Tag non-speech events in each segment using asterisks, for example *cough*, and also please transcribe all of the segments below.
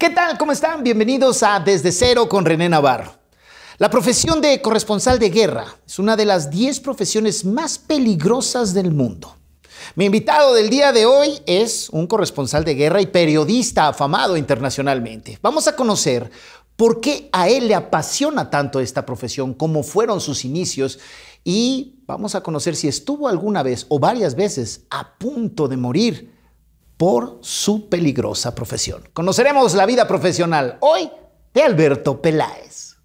¿Qué tal? ¿Cómo están? Bienvenidos a Desde Cero con René Navarro. La profesión de corresponsal de guerra es una de las 10 profesiones más peligrosas del mundo. Mi invitado del día de hoy es un corresponsal de guerra y periodista afamado internacionalmente. Vamos a conocer por qué a él le apasiona tanto esta profesión, cómo fueron sus inicios y vamos a conocer si estuvo alguna vez o varias veces a punto de morir por su peligrosa profesión. Conoceremos la vida profesional hoy de Alberto Peláez.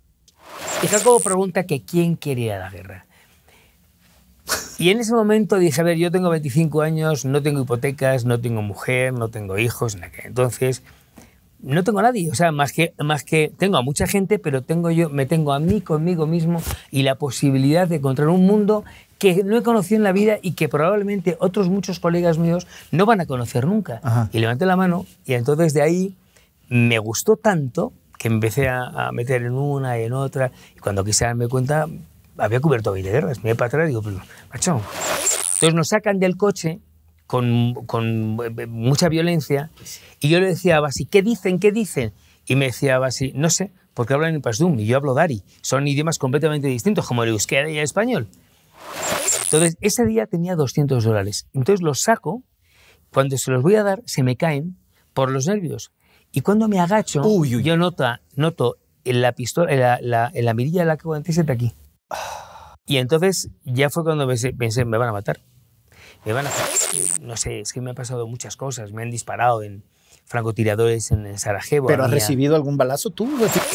Y Jacobo pregunta que quién quería la guerra. Y en ese momento dije, a ver, yo tengo 25 años, no tengo hipotecas, no tengo mujer, no tengo hijos. En entonces no tengo a nadie, o sea, más que, más que tengo a mucha gente, pero tengo yo, me tengo a mí conmigo mismo y la posibilidad de encontrar un mundo que no he conocido en la vida y que probablemente otros muchos colegas míos no van a conocer nunca. Y levanté la mano y entonces de ahí me gustó tanto que empecé a, meter en una y en otra y cuando quise darme cuenta había cubierto 20 guerras, me he para atrás y digo, macho. Entonces nos sacan del coche con, eh, mucha violencia. Y yo le decía a Basi, ¿qué dicen? ¿Qué dicen? Y me decía Basi, no sé, porque hablan en pasdum y yo hablo dari. Son idiomas completamente distintos, como el euskera y el español. Entonces, ese día tenía 200 dólares. Entonces los saco, cuando se los voy a dar, se me caen por los nervios. Y cuando me agacho, yo noto noto en la pistola, en la, la, en la mirilla la aquí. Y entonces ya fue cuando pensé, me van a matar. No sé, es que me han pasado muchas cosas, me han disparado en francotiradores en Sarajevo. ¿Pero has recibido algún balazo tú?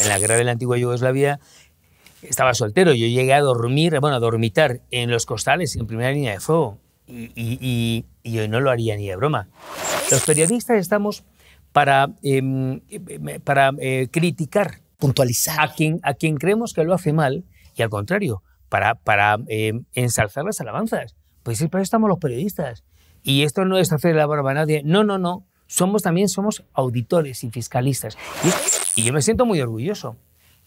En la guerra de la antigua Yugoslavia estaba soltero, yo llegué a dormir, bueno, a dormitar en los costales, en primera línea de fuego, y, y, no lo haría ni de broma. Los periodistas estamos para, em, em, para eh, criticar. Puntualizar. A quien, a quien creemos que lo hace mal, y al contrario, para, para em, ensalzar las alabanzas. Pues sí, para eso estamos los periodistas. Y esto no es hacer la barba a nadie. No, no, no. Somos también somos auditores y fiscalistas. Y, yo me siento muy orgulloso.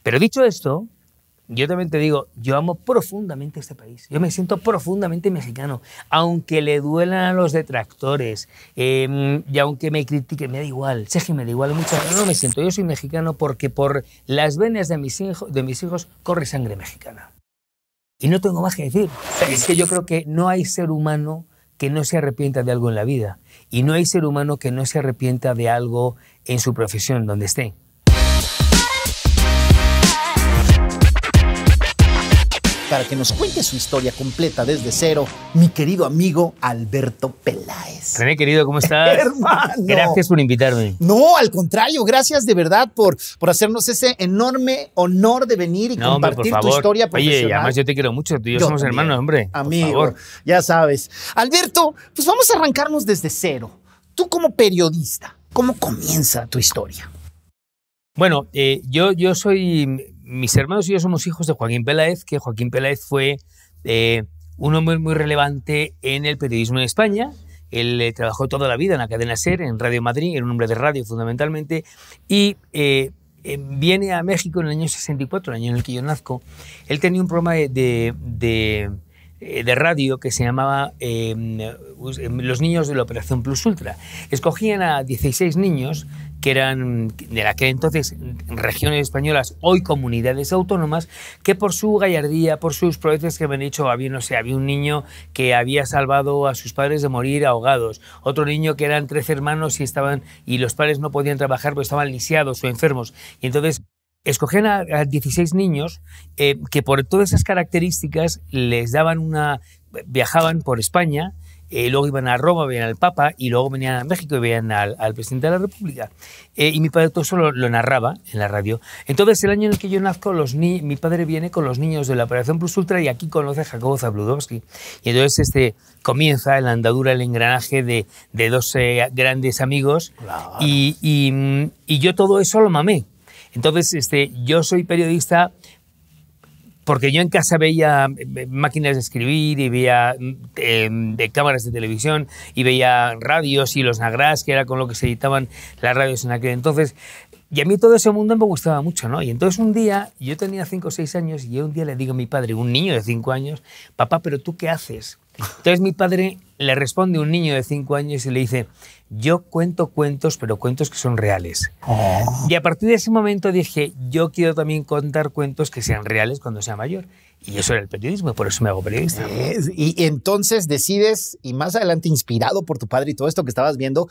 Pero dicho esto, yo también te digo, yo amo profundamente este país. Yo me siento profundamente mexicano. Aunque le duelan a los detractores em, y aunque me critiquen, me da igual. que me da igual mucho. No, me siento. Yo soy mexicano porque por las venas de mis hijos corre sangre mexicana. Y no tengo más que decir. Es que yo creo que no hay ser humano que no se arrepienta de algo en la vida. Y no hay ser humano que no se arrepienta de algo en su profesión, donde esté. para que nos cuente su historia completa desde cero, mi querido amigo Alberto Peláez. René, querido, ¿cómo estás? *laughs* Hermano. Gracias por invitarme. No, al contrario, gracias de verdad por, por hacernos ese enorme honor de venir y compartir tu historia profesional. Oye, además yo te quiero mucho, tú y yo, somos hermanos, hombre. Amigo, por favor. ya sabes. Alberto, pues vamos a arrancarnos desde cero. Tú como periodista, ¿cómo comienza tu historia? Bueno, eh, yo, yo soy mis hermanos y yo somos hijos de Joaquín Peláez, que Joaquín Peláez fue eh, un hombre muy relevante en el periodismo en España. Él eh, trabajó toda la vida en la cadena SER, en Radio Madrid, era un hombre de radio fundamentalmente, y eh, viene a México en el año 64, el año en el que yo nazco. Él tenía un programa de, radio que se llamaba Los niños de la Operación Plus Ultra. Escogían a 16 niños que eran de que entonces regiones españolas, hoy comunidades autónomas, que por su gallardía, por sus proezas que han hecho, había, no sé, había un niño que había salvado a sus padres de morir ahogados, otro niño que eran tres hermanos y estaban y los padres no podían trabajar porque estaban lisiados o enfermos. Y entonces escogían a, 16 niños eh, que por todas esas características les daban una viajaban por España eh, luego iban a Roma, veían al Papa, y luego venían a México y veían al, presidente de la República. Eh, y mi padre todo eso lo, narraba en la radio. Entonces, el año en el que yo nazco, los mi padre viene con los niños de la Operación Plus Ultra y aquí conoce a Jacobo Zabludowski. Y entonces este, comienza la andadura, el engranaje de, de dos eh, grandes amigos. Mm, y, yo todo eso lo mamé. Entonces, este, yo soy periodista porque yo en casa veía eh, máquinas de escribir y veía mm, em, de cámaras de televisión y veía radios y los nagras, que era con lo que se editaban las radios en aquel entonces. Y a mí todo ese mundo me gustaba mucho, ¿no? Y entonces un día, yo tenía 5 o 6 años, y yo un día le digo a mi padre, un niño de 5 años, papá, pero tú qué haces? Entonces mi padre le responde a un niño de 5 años y le dice, yo cuento cuentos, pero cuentos que son reales. Oh. Y a partir de ese momento dije, yo quiero también contar cuentos que sean reales cuando sea mayor. Y eso era el periodismo, por eso me hago periodista. y entonces decides, y más adelante inspirado por tu padre y todo esto que estabas viendo,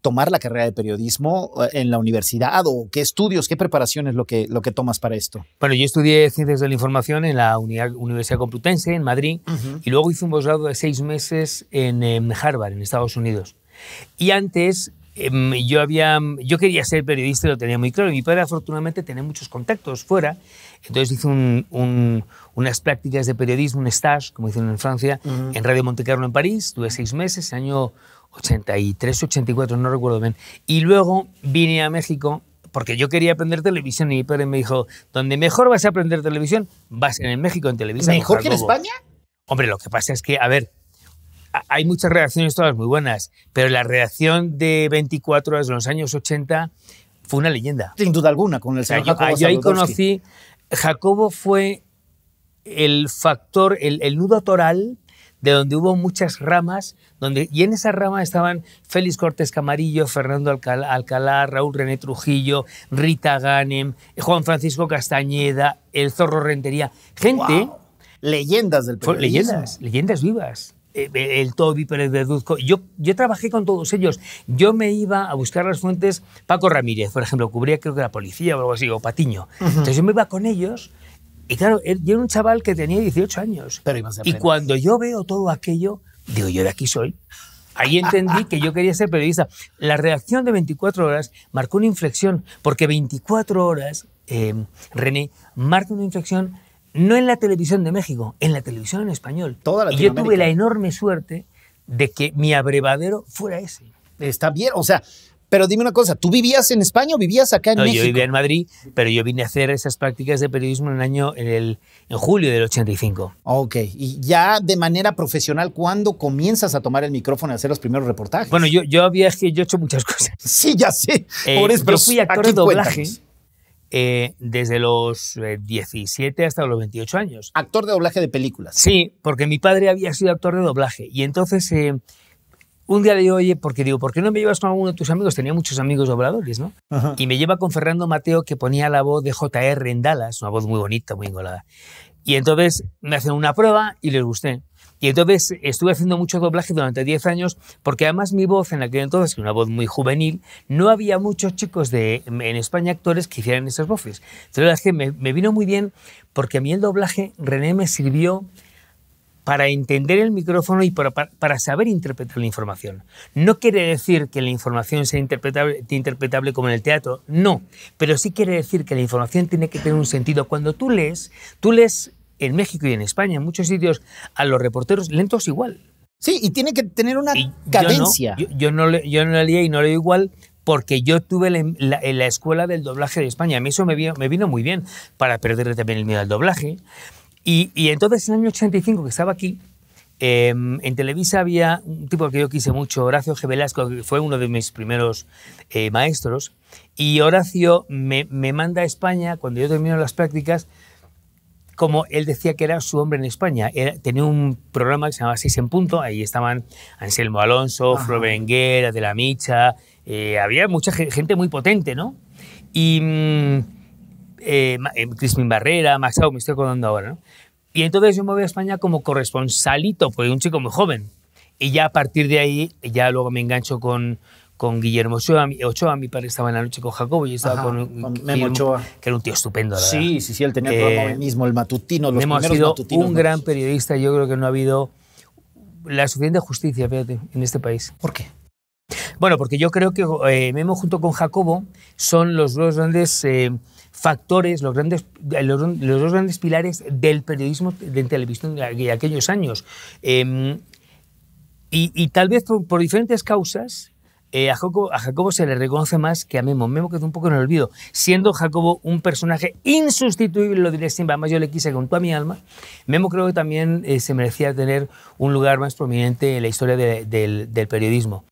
tomar la carrera de periodismo eh, en la universidad o qué estudios, qué preparaciones lo que, lo que tomas para esto? Bueno, yo estudié Ciencias de la Información en la Universidad Complutense, en Madrid, y luego hice un posgrado de seis meses en, em, Harvard, en Estados Unidos. Y antes em, yo había yo quería ser periodista y lo tenía muy claro. Mi padre afortunadamente tenía muchos contactos fuera, entonces hice unas prácticas de periodismo, un stage, como dicen en Francia, en Radio Montecarlo en París. Tuve seis meses, año 83, 84, no recuerdo bien. Y luego vine a México porque yo quería aprender televisión y mi padre me dijo, donde mejor vas a aprender televisión, vas en México en televisión. ¿Mejor que en España? Hombre, lo que pasa es que, a ver, hay muchas reacciones todas muy buenas, pero la reacción de 24 horas de los años 80 fue una leyenda. Sin duda alguna, con el señor Yo ah, ahí conocí, Jacobo fue el factor, el, el nudo toral de donde hubo muchas ramas, donde, y en esa rama estaban Félix Cortés Camarillo, Fernando Alcalá, Raúl René Trujillo, Rita Ganem, Juan Francisco Castañeda, El Zorro Rentería, gente... Leyendas del periodismo. Leyendas, leyendas vivas eh, eh, el Toby Pérez Verduzco. Yo, yo trabajé con todos ellos. Yo me iba a buscar las fuentes. Paco Ramírez, por ejemplo, cubría creo que la policía o algo así, o Patiño. Entonces yo me iba con ellos y claro, yo era un chaval que tenía 18 años. Pero y cuando yo veo todo aquello, digo, yo de aquí soy. Ahí entendí que yo quería ser periodista. La reacción de 24 horas marcó una inflexión, porque 24 horas, em, René, marca una inflexión no en la televisión de México, en la televisión en español. y yo tuve la enorme suerte de que mi abrevadero fuera ese. Está bien, o sea, pero dime una cosa, ¿tú vivías en España o vivías acá en no, Yo vivía en Madrid, pero yo vine a hacer esas prácticas de periodismo en el año en, julio del 85. Ok, y ya de manera profesional, ¿cuándo comienzas a tomar el micrófono y hacer los primeros reportajes? Bueno, yo, yo había hecho muchas *laughs* cosas. Sí, ya sé. Eh, por eso, yo fui actor de doblaje. Eh, desde los 17 eh, hasta los 28 años. Actor de doblaje de películas. Sí, porque mi padre había sido actor de doblaje y entonces un día le digo, oye, porque digo, ¿por qué no me llevas con alguno de tus amigos? Tenía muchos amigos dobladores, ¿no? Y me lleva con Fernando Mateo, que ponía la voz de JR en Dallas, una voz muy bonita, muy engolada. Y entonces me hacen una prueba y les gusté. Y entonces estuve haciendo mucho doblaje durante 10 años, porque además mi voz en aquel entonces, una voz muy juvenil, no había muchos chicos de, en España actores que hicieran esas voces. Entonces la verdad que me, me vino muy bien, porque a mí el doblaje, René, me sirvió para entender el micrófono y para, para, saber interpretar la información. No quiere decir que la información sea interpretable, interpretable como en el teatro, no, pero sí quiere decir que la información tiene que tener un sentido. Cuando tú lees, tú lees en México y en España, en muchos sitios, a los reporteros lentos igual. Sí, y tiene que tener una cadencia. Yo no, yo, no, no leía y no leo igual porque yo tuve la, la, escuela del doblaje de España. A mí eso me, vino, me vino muy bien para perderle también el miedo al doblaje, y, entonces en el año 85, que estaba aquí, em, en Televisa había un tipo que yo quise mucho, Horacio G. Velasco, que fue uno de mis primeros eh, maestros. Y Horacio me, me, manda a España, cuando yo termino las prácticas, como él decía que era su hombre en España. tenía un programa que se llamaba Seis en Punto, ahí estaban Anselmo Alonso, Flor Berenguer, De la Micha, eh, había mucha gente muy potente, ¿no? Y. Mmm, eh, Crispin Barrera, Max me estoy acordando ahora, ¿no? Y entonces yo me voy a España como corresponsalito, pues un chico muy joven. Y ya a partir de ahí, ya luego me engancho con, con Guillermo Ochoa, Ochoa, mi padre estaba en la noche con Jacobo, y estaba con, Memo Ochoa. Que era un tío estupendo, Sí, sí, sí, él tenía el eh, mismo, el matutino, los Memo sido un gran periodista, yo creo que no ha habido la suficiente justicia, fíjate, en este país. ¿Por qué? Bueno, porque yo creo que eh, Memo junto con Jacobo son los dos grandes... Eh, factores, los, grandes, los, dos grandes pilares del periodismo de televisión de aquellos años. Em, y, tal vez por, diferentes causas, eh, a, Jacobo, a, Jacobo, se le reconoce más que a Memo. Memo quedó un poco en el olvido, siendo Jacobo un personaje insustituible, lo diré siempre, además yo le quise con toda mi alma. Memo creo que también eh, se merecía tener un lugar más prominente en la historia del, del periodismo,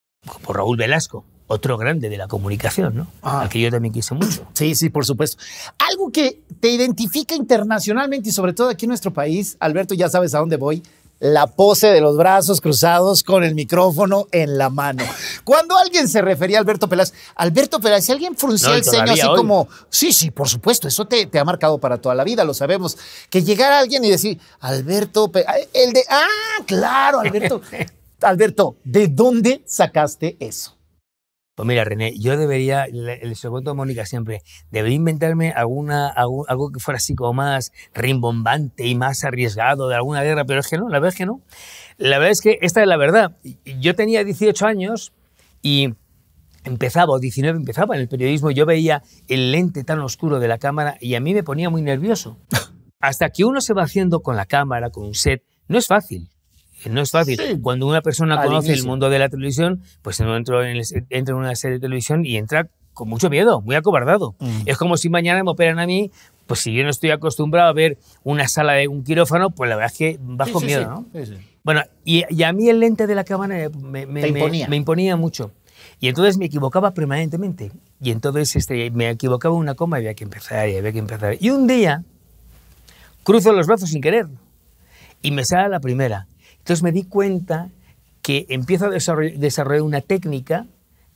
por Raúl Velasco, otro grande de la comunicación, ¿no? Ah. Al que yo también quise mucho. Sí, sí, por supuesto. Algo que te identifica internacionalmente y sobre todo aquí en nuestro país, Alberto, ya sabes a dónde voy, la pose de los brazos cruzados con el micrófono en la mano. Cuando alguien se refería a Alberto Peláez, Alberto Peláez, si alguien fruncía el ceño así como, sí, sí, por supuesto, eso te, ha marcado para toda la vida, lo sabemos, que llegara alguien y decir, Alberto el de, ah, claro, Alberto, *laughs* Alberto, ¿de dónde sacaste eso? Pues mira, René, yo debería, el segundo a Mónica siempre, debería inventarme alguna, algo, que fuera así como más rimbombante y más arriesgado de alguna guerra, pero es que no, la verdad es que no. La verdad es que esta es la verdad. Yo tenía 18 años y empezaba, o 19 empezaba en el periodismo, yo veía el lente tan oscuro de la cámara y a mí me ponía muy nervioso. *laughs* Hasta que uno se va haciendo con la cámara, con un set, no es fácil. Eh, no es fácil. Cuando una persona conoce el mundo de la televisión, pues entra en, en una serie de televisión y entra con mucho miedo, muy acobardado. Mm. Es como si mañana me operan a mí, pues si yo no estoy acostumbrado a ver una sala de un quirófano, pues la verdad es que bajo miedo, Bueno, y, a mí el lente de la cámara me, me, imponía. imponía mucho. Y entonces me equivocaba permanentemente. Y entonces este, me equivocaba una coma y había que empezar y había que empezar. Y un día cruzo los brazos sin querer y me sale la primera. Entonces me di cuenta que empiezo a desarrollar una técnica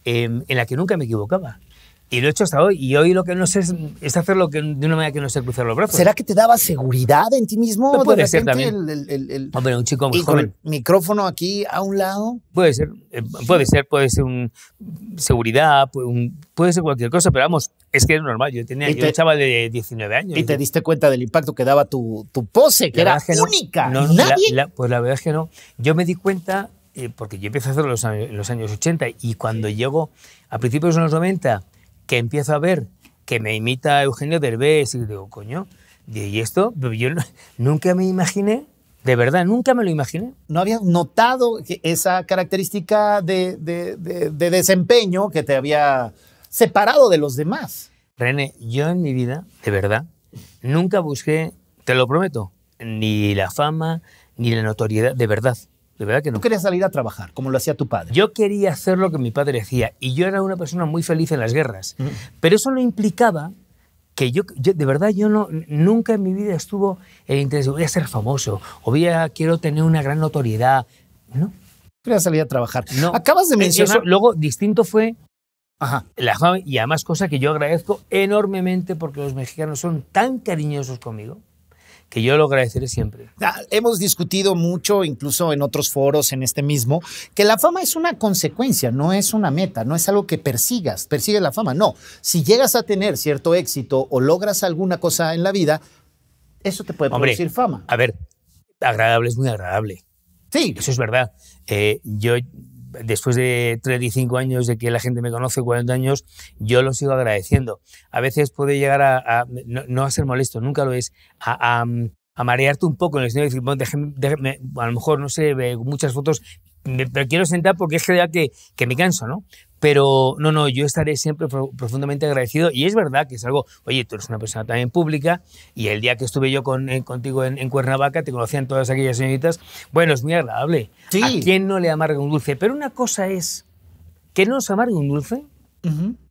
em, en la que nunca me equivocaba. Y lo he hecho hasta hoy. Y hoy lo que no sé es, hacerlo de una manera que no sé cruzar los brazos. ¿Será que te daba seguridad en ti mismo? puede ser también. Hombre, un chico muy y Con el micrófono aquí a un lado. Puede ser, eh, puede ser, puede ser un seguridad, puede ser cualquier cosa, pero vamos, es que era normal. Yo tenía, te, yo echaba de 19 años. Y te diste cuenta del impacto que daba tu, pose, que era única. pues la verdad es que no. Yo me di cuenta, eh, porque yo empecé a hacerlo en los años, 80, y cuando llego a principios de los 90 que empiezo a ver que me imita a Eugenio Derbez y digo, coño, ¿y esto? Yo nunca me imaginé, de verdad, nunca me lo imaginé. ¿No había notado esa característica de, de desempeño que te había separado de los demás? René, yo en mi vida, de verdad, nunca busqué, te lo prometo, ni la fama, ni la notoriedad, de verdad. De verdad que no. Tú querías salir a trabajar, como lo hacía tu padre. Yo quería hacer lo que mi padre hacía. Y yo era una persona muy feliz en las guerras. Mm. Pero eso no implicaba que yo, de verdad yo no nunca en mi vida estuvo el interés de voy a ser famoso o voy a quiero tener una gran notoriedad no quería salir a trabajar no acabas de e-, mencionar luego distinto fue Ajá. la fama y además cosa que yo agradezco enormemente porque los mexicanos son tan cariñosos conmigo que yo lo agradeceré siempre. Ah, hemos discutido mucho, incluso en otros foros, en este mismo, que la fama es una consecuencia, no es una meta, no es algo que persigas, persigues la fama, no. Si llegas a tener cierto éxito o logras alguna cosa en la vida, eso te puede producir fama. A ver, agradable es muy agradable. Sí. Eso es verdad. Eh, yo después de 35 años de que la gente me conoce, 40 años, yo lo sigo agradeciendo. A veces puede llegar a, no, a ser molesto, nunca lo es, a, marearte un poco en el sentido de decir, bueno, déjeme, a lo mejor, no sé, muchas fotos, pero quiero sentar porque es que, que, que me canso, ¿no? Pero no, no, yo estaré siempre profundamente agradecido y es verdad que es algo, oye, tú eres una persona también pública y el día que estuve yo con, eh, contigo en, Cuernavaca te conocían todas aquellas señoritas, bueno, es muy agradable. Sí. ¿A quién no le amarga un dulce? Pero una cosa es que no nos amarga un dulce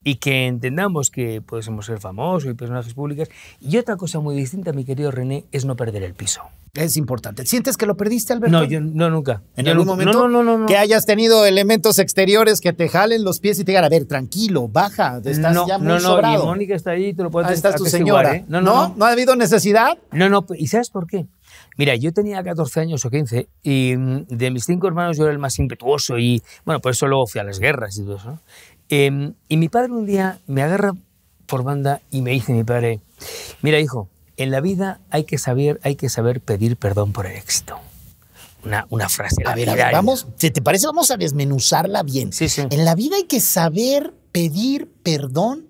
y que entendamos que podemos ser famosos y personajes públicos. Y otra cosa muy distinta, mi querido René, es no perder el piso. Es importante. ¿Sientes que lo perdiste, Alberto? No, yo no nunca. ¿En algún momento? No, no, no, que hayas tenido elementos exteriores que te jalen los pies y te digan, a ver, tranquilo, baja, estás ya muy no, no, sobrado. No, Mónica está ahí, te lo puedes ah, estás tu señora. ¿eh? No, no, no. ha habido necesidad? No, no. ¿Y sabes por qué? Mira, yo tenía 14 años o 15 y mm, de mis cinco hermanos yo era el más impetuoso y, bueno, por eso luego fui a las guerras y todo eso, Em, y mi padre un día me agarra por banda y me dice mi padre, mira hijo, en la vida hay que saber, hay que saber pedir perdón por el éxito. Una, una frase. A ver, a ver, vamos, si te parece, vamos a desmenuzarla bien. Sí, sí. En la vida hay que saber pedir perdón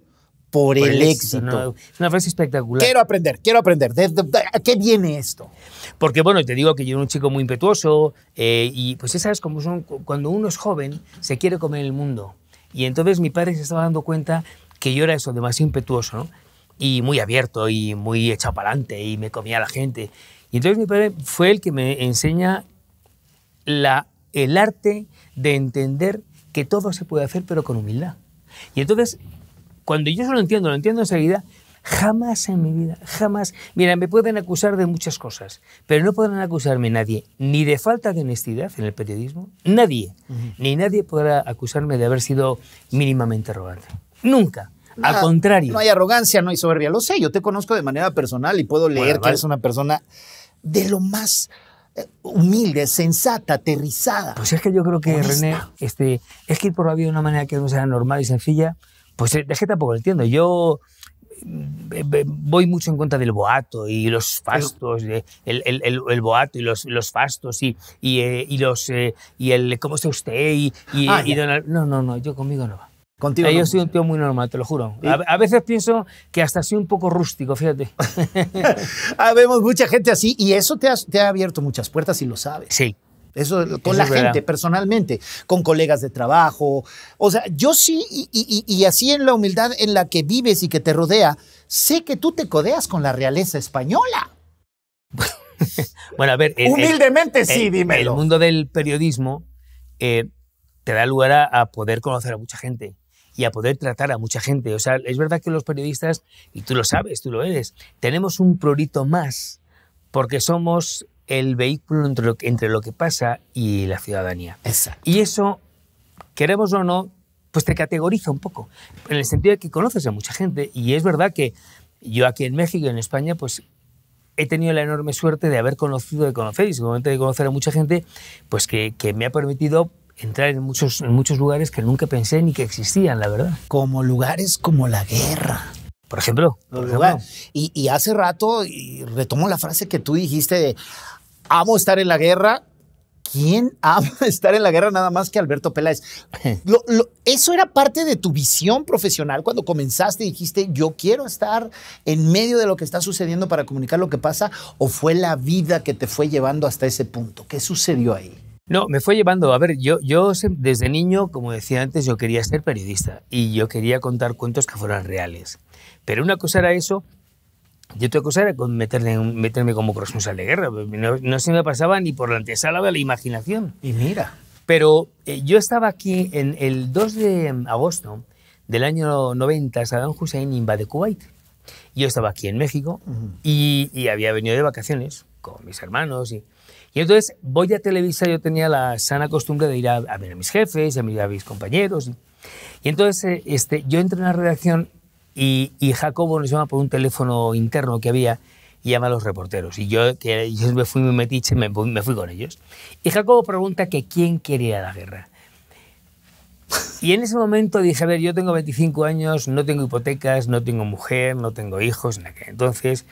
por, el, éxito. Es una frase espectacular. Quiero aprender, quiero aprender. ¿A qué viene esto? Porque, bueno, te digo que yo era un chico muy impetuoso eh, y pues ya sabes cómo son, cuando uno es joven, se quiere comer el mundo. Y entonces mi padre se estaba dando cuenta que yo era eso, de más impetuoso, Y muy abierto y muy echado para adelante y me comía la gente. Y entonces mi padre fue el que me enseña la, el arte de entender que todo se puede hacer, pero con humildad. Y entonces, cuando yo eso lo entiendo, lo entiendo enseguida, Jamás en mi vida, jamás. Mira, me pueden acusar de muchas cosas, pero no podrán acusarme nadie, ni de falta de honestidad en el periodismo, nadie, ni nadie podrá acusarme de haber sido mínimamente arrogante. Nunca. Al ah, contrario. No hay arrogancia, no hay soberbia. Lo sé, yo te conozco de manera personal y puedo leer que eres una persona de lo más eh, humilde, sensata, aterrizada. Pues es que yo creo que, René, este, es que por la vida de una manera que no sea normal y sencilla, pues es que tampoco lo entiendo. Yo eh, voy mucho en contra del boato y los fastos, eh, el, boato y los, fastos y, y, eh, los y el cómo está usted y, ah, no no no yo conmigo no va. Yo soy un tío muy normal, te lo juro. A, veces pienso que hasta soy un poco rústico, fíjate. Habemos *laughs* ah, mucha gente así y eso te, te ha abierto muchas puertas y lo sabes. Sí, eso con la gente, personalmente, con colegas de trabajo. O sea, yo sí, y, así en la humildad en la que vives y que te rodea, sé que tú te codeas con la realeza española. *laughs* bueno, a ver. Humildemente sí, dime. El mundo del periodismo eh, te da lugar a, a poder conocer a mucha gente y a poder tratar a mucha gente. O sea, es verdad que los periodistas, y tú lo sabes, tú lo eres, tenemos un prurito más, porque somos el vehículo entre lo, entre lo que pasa y la ciudadanía. Exacto. Y eso, queremos o no, pues te categoriza un poco, en el sentido de que conoces a mucha gente. Y es verdad que yo aquí en México y en España, pues he tenido la enorme suerte de haber conocido, de conocer y seguramente de conocer a mucha gente, pues que, me ha permitido entrar en muchos, en muchos lugares que nunca pensé ni que existían, la verdad. Como lugares como la guerra. Por ejemplo. Y, y, hace rato, y retomo la frase que tú dijiste de, amo estar en la guerra. ¿Quién ama *laughs* estar en la guerra nada más que Alberto Peláez? *laughs* ¿Eso era parte de tu visión profesional cuando comenzaste y dijiste, yo quiero estar en medio de lo que está sucediendo para comunicar lo que pasa? ¿O fue la vida que te fue llevando hasta ese punto? ¿Qué sucedió ahí? No, me fue llevando, a ver, yo, yo desde niño, como decía antes, yo quería ser periodista y yo quería contar cuentos que fueran reales. Pero una cosa era eso yo tengo cosa usar meterme, como corresponsal de guerra. Pues, no, se me pasaba ni por la antesala de la imaginación. Y mira. Pero eh, yo estaba aquí en el 2 de agosto del año 90, Saddam Hussein invade Kuwait. Yo estaba aquí en México y, había venido de vacaciones con mis hermanos. Y, entonces voy a Televisa, yo tenía la sana costumbre de ir a, ver a mis jefes, a, mis, a mis compañeros. Y, entonces eh, este, yo entré en la redacción y, Jacobo nos llama por un teléfono interno que había y llama a los reporteros. Y yo, yo me fui muy metiche, me, me, fui con ellos. Y Jacobo pregunta que quién quería la guerra. Y en ese momento dije, a ver, yo tengo 25 años, no tengo hipotecas, no tengo mujer, no tengo hijos, entonces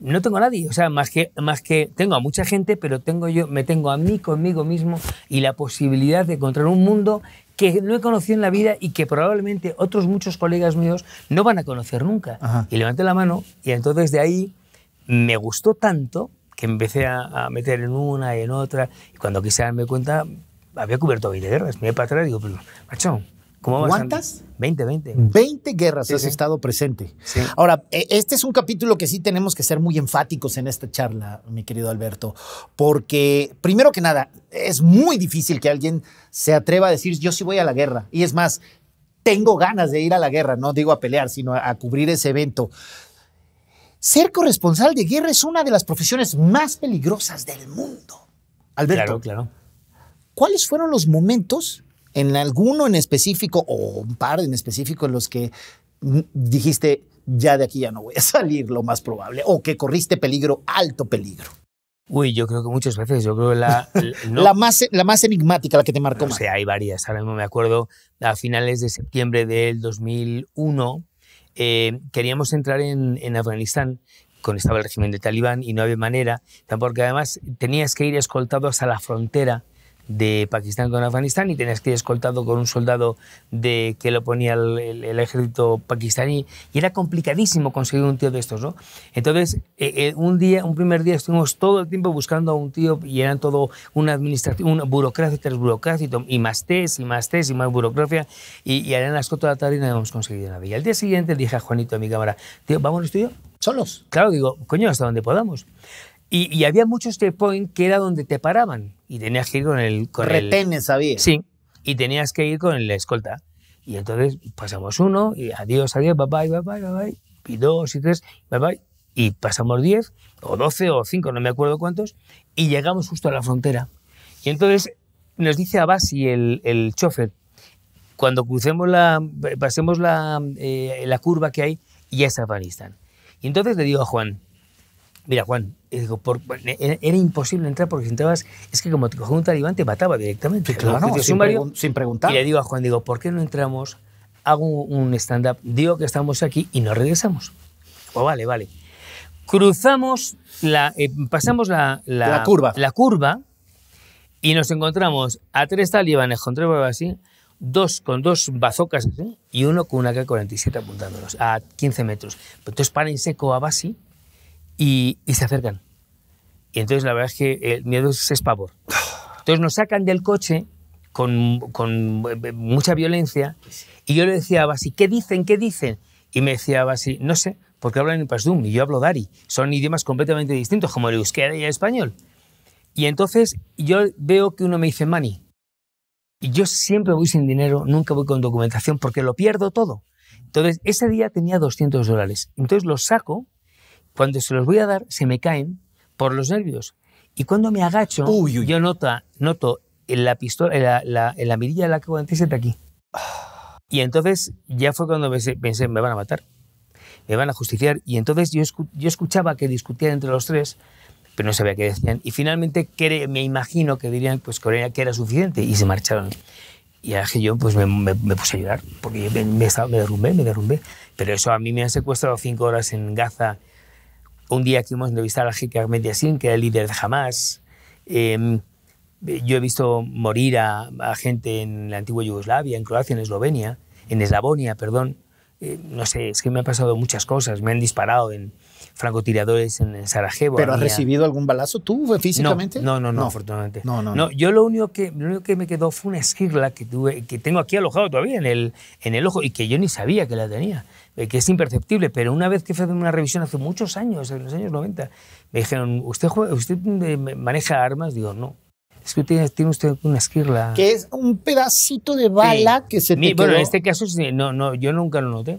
no tengo a nadie, o sea, más que, más que tengo a mucha gente, pero tengo yo, me tengo a mí conmigo mismo y la posibilidad de encontrar un mundo que no he conocido en la vida y que probablemente otros muchos colegas míos no van a conocer nunca. Y levanté la mano y entonces de ahí me gustó tanto que empecé a, meter en una y en otra. Y cuando quise darme cuenta, había cubierto a Me voy para atrás y digo, machón ¿Cuántas? 20, 20. 20 guerras has estado presente. Ahora, e, este es un capítulo que sí tenemos que ser muy enfáticos en esta charla, mi querido Alberto, porque primero que nada, es muy difícil que alguien se atreva a decir, yo sí voy a la guerra. Y es más, tengo ganas de ir a la guerra, no digo a pelear, sino a, cubrir ese evento. Ser corresponsal de guerra es una de las profesiones más peligrosas del mundo. Alberto, claro, claro. ¿cuáles fueron los momentos en alguno en específico o un par en específico en los que dijiste, ya de aquí ya no voy a *laughs* salir, lo más probable, o que corriste peligro, alto peligro? Uy, yo creo que muchas veces, yo creo la... *laughs* la, más, la más enigmática, la que te marcó. No sé, hay varias. Ahora mismo me acuerdo, a finales de septiembre del 2001, eh, queríamos entrar en, Afganistán cuando estaba el régimen de Talibán y no había manera, porque además tenías que ir escoltado a la frontera de Pakistán con Afganistán y tenías que ir escoltado con un soldado de, que lo ponía el, ejército pakistaní y era complicadísimo conseguir un tío de estos, ¿no? Entonces, eh, eh, un día, un primer día estuvimos todo el tiempo buscando a un tío y eran todo una administración, una burocracia tras burocracia y más test y más test y más burocracia y, y eran las 4 de la tarde y no habíamos conseguido nada. Y al día siguiente dije a Juanito, a mi cámara, tío, ¿vamos al estudio? Solos. Claro, digo, coño, hasta donde podamos. Y, y había muchos checkpoints que era donde te paraban y tenías que ir con el. Con Retenes Sí, y tenías que ir con la escolta. Y entonces pasamos uno, y adiós, adiós, bye bye, bye bye, bye y dos, y tres, bye bye, y pasamos diez, o doce, o cinco, no me acuerdo cuántos, y llegamos justo a la frontera. Y entonces nos dice Abasi, el, el chofer, cuando crucemos la, pasemos la, eh, la curva que hay, ya es Afganistán. Y entonces le digo a Juan, Mira, Juan, eh, digo, e-, e-, era, imposible entrar porque si entrabas, es que como te cogía un talibán te mataba directamente. sin, preguntar. Y le digo a Juan, digo, ¿por qué no entramos? Hago un stand-up, digo que estamos aquí y nos regresamos. O pues vale, vale. Cruzamos, la, eh, pasamos la, la, curva. la curva y nos encontramos a tres talibanes con tres así, dos con dos bazocas y uno con una K-47 apuntándonos a 15 metros. Entonces, a Coabasi y, se acercan. Y entonces la verdad es que eh, el miedo es, pavor. Entonces nos sacan del coche con, eh, mucha violencia y yo le decía a Basi, ¿qué dicen? ¿Qué dicen? Y me decía Basi, no sé, porque hablan en pasdum y yo hablo dari. Son idiomas completamente distintos, como el euskera y el español. Y entonces yo veo que uno me dice mani. Y yo siempre voy sin dinero, nunca voy con documentación porque lo pierdo todo. Entonces, ese día tenía 200 dólares. Entonces los saco cuando se los voy a dar, se me caen por los nervios. Y cuando me agacho, yo nota, noto en la, pistola, en la, la, la mirilla la aquí. Y entonces ya fue cuando pensé, me van a matar, me van a justiciar. Y entonces yo, yo escuchaba que discutían entre los tres, pero no sabía qué decían. Y finalmente me imagino que dirían pues, que era suficiente y se marcharon. Y que yo pues me, puse a llorar, porque me, me, me derrumbé, me derrumbé. Pero eso a mí me han secuestrado cinco horas en Gaza un día que hemos entrevistado a J.K. Mediasin, que era el líder de Hamas. Em, yo he visto morir a, gente en la antigua Yugoslavia, en Croacia, en Eslovenia, en Eslavonia, perdón. Eh, no sé, es que me han pasado muchas cosas. Me han disparado en, francotiradores en Sarajevo. ¿Pero has recibido algún balazo tú físicamente? No, no, no, afortunadamente. No, no, Yo lo único, que, lo que me quedó fue una esquirla que, tuve, que tengo aquí alojado todavía en el, en el ojo y que yo ni sabía que la tenía, eh, que es imperceptible, pero una vez que fue una revisión hace muchos años, en los años 90, me dijeron, ¿usted, usted eh, maneja armas? Digo, no. Es que tiene, tiene, usted una esquirla. Que es un pedacito de bala que se te Y Bueno, en este caso no, no, yo nunca lo noté.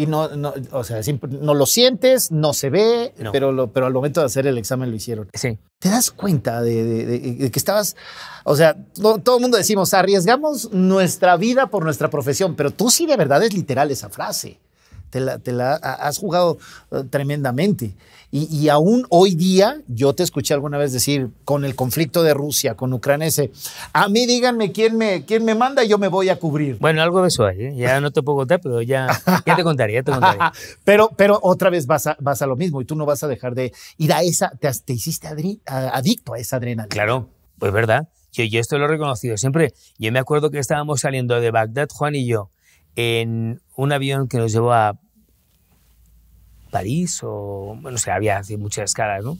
Y no, no o sea, no lo sientes, no se ve, Pero, pero al momento de hacer el examen lo hicieron. Sí. ¿Te das cuenta de, que estabas, o sea, todo el mundo decimos, arriesgamos nuestra vida por nuestra profesión, pero tú sí de verdad es literal esa frase te la, has jugado eh, tremendamente. Y, aún hoy día, yo te escuché alguna vez decir, con el conflicto de Rusia, con Ucrania, ese, a mí díganme quién me, quién me manda yo me voy a cubrir. Bueno, algo de eso hay, ¿eh? ya no te puedo contar, pero ya, te contaré, *laughs* pero, pero otra vez vas a, lo mismo y tú no vas a dejar de ir a esa, te, te hiciste adicto a esa adrenalina. Claro, pues verdad. Yo, yo esto lo he reconocido siempre. Yo me acuerdo que estábamos saliendo de Bagdad, Juan y yo, en un avión que nos llevó a París o, bueno, sé, había muchas escalas, ¿no?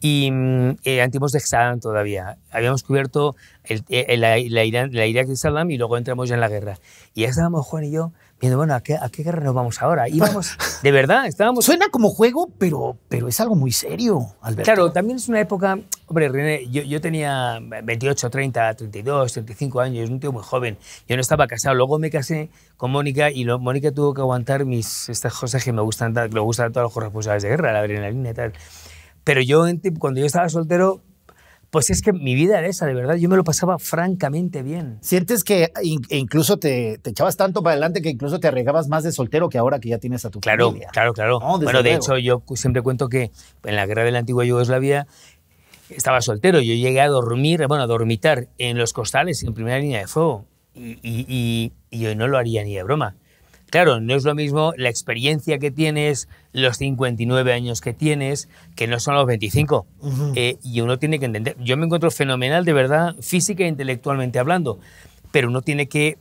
Y mm, eh, de estaban todavía. Habíamos cubierto eh, la, la, Irak de Islam y luego entramos ya en la guerra. Y ya estábamos Juan y yo y bueno, ¿a qué, ¿a qué guerra nos vamos ahora? Íbamos, de verdad, estábamos... Suena como juego, pero, pero es algo muy serio, Alberto. Claro, también es una época... Hombre, René, yo, yo tenía 28, 30, 32, 35 años, un tío muy joven. Yo no estaba casado. Luego me casé con Mónica y Mónica tuvo que aguantar mis, estas cosas que me gustan, que le gustan a todos los corresponsales de guerra, la adrenalina y tal. Pero yo, cuando yo estaba soltero, pues es que mi vida era esa, de verdad. Yo me lo pasaba francamente bien. ¿Sientes que e incluso te, echabas tanto para adelante que incluso te arriesgabas más de soltero que ahora que ya tienes a tu familia? Claro, claro, claro. bueno, de hecho, yo siempre cuento que en la guerra de la antigua Yugoslavia estaba soltero. Yo llegué a dormir, bueno, a dormitar en los costales, en primera línea de fuego. Y, y, y yo no lo haría ni de broma. Claro, no es lo mismo la experiencia que tienes, los 59 años que tienes, que no son los 25. Eh, y uno tiene que entender, yo me encuentro fenomenal de verdad, física e intelectualmente hablando, pero uno tiene que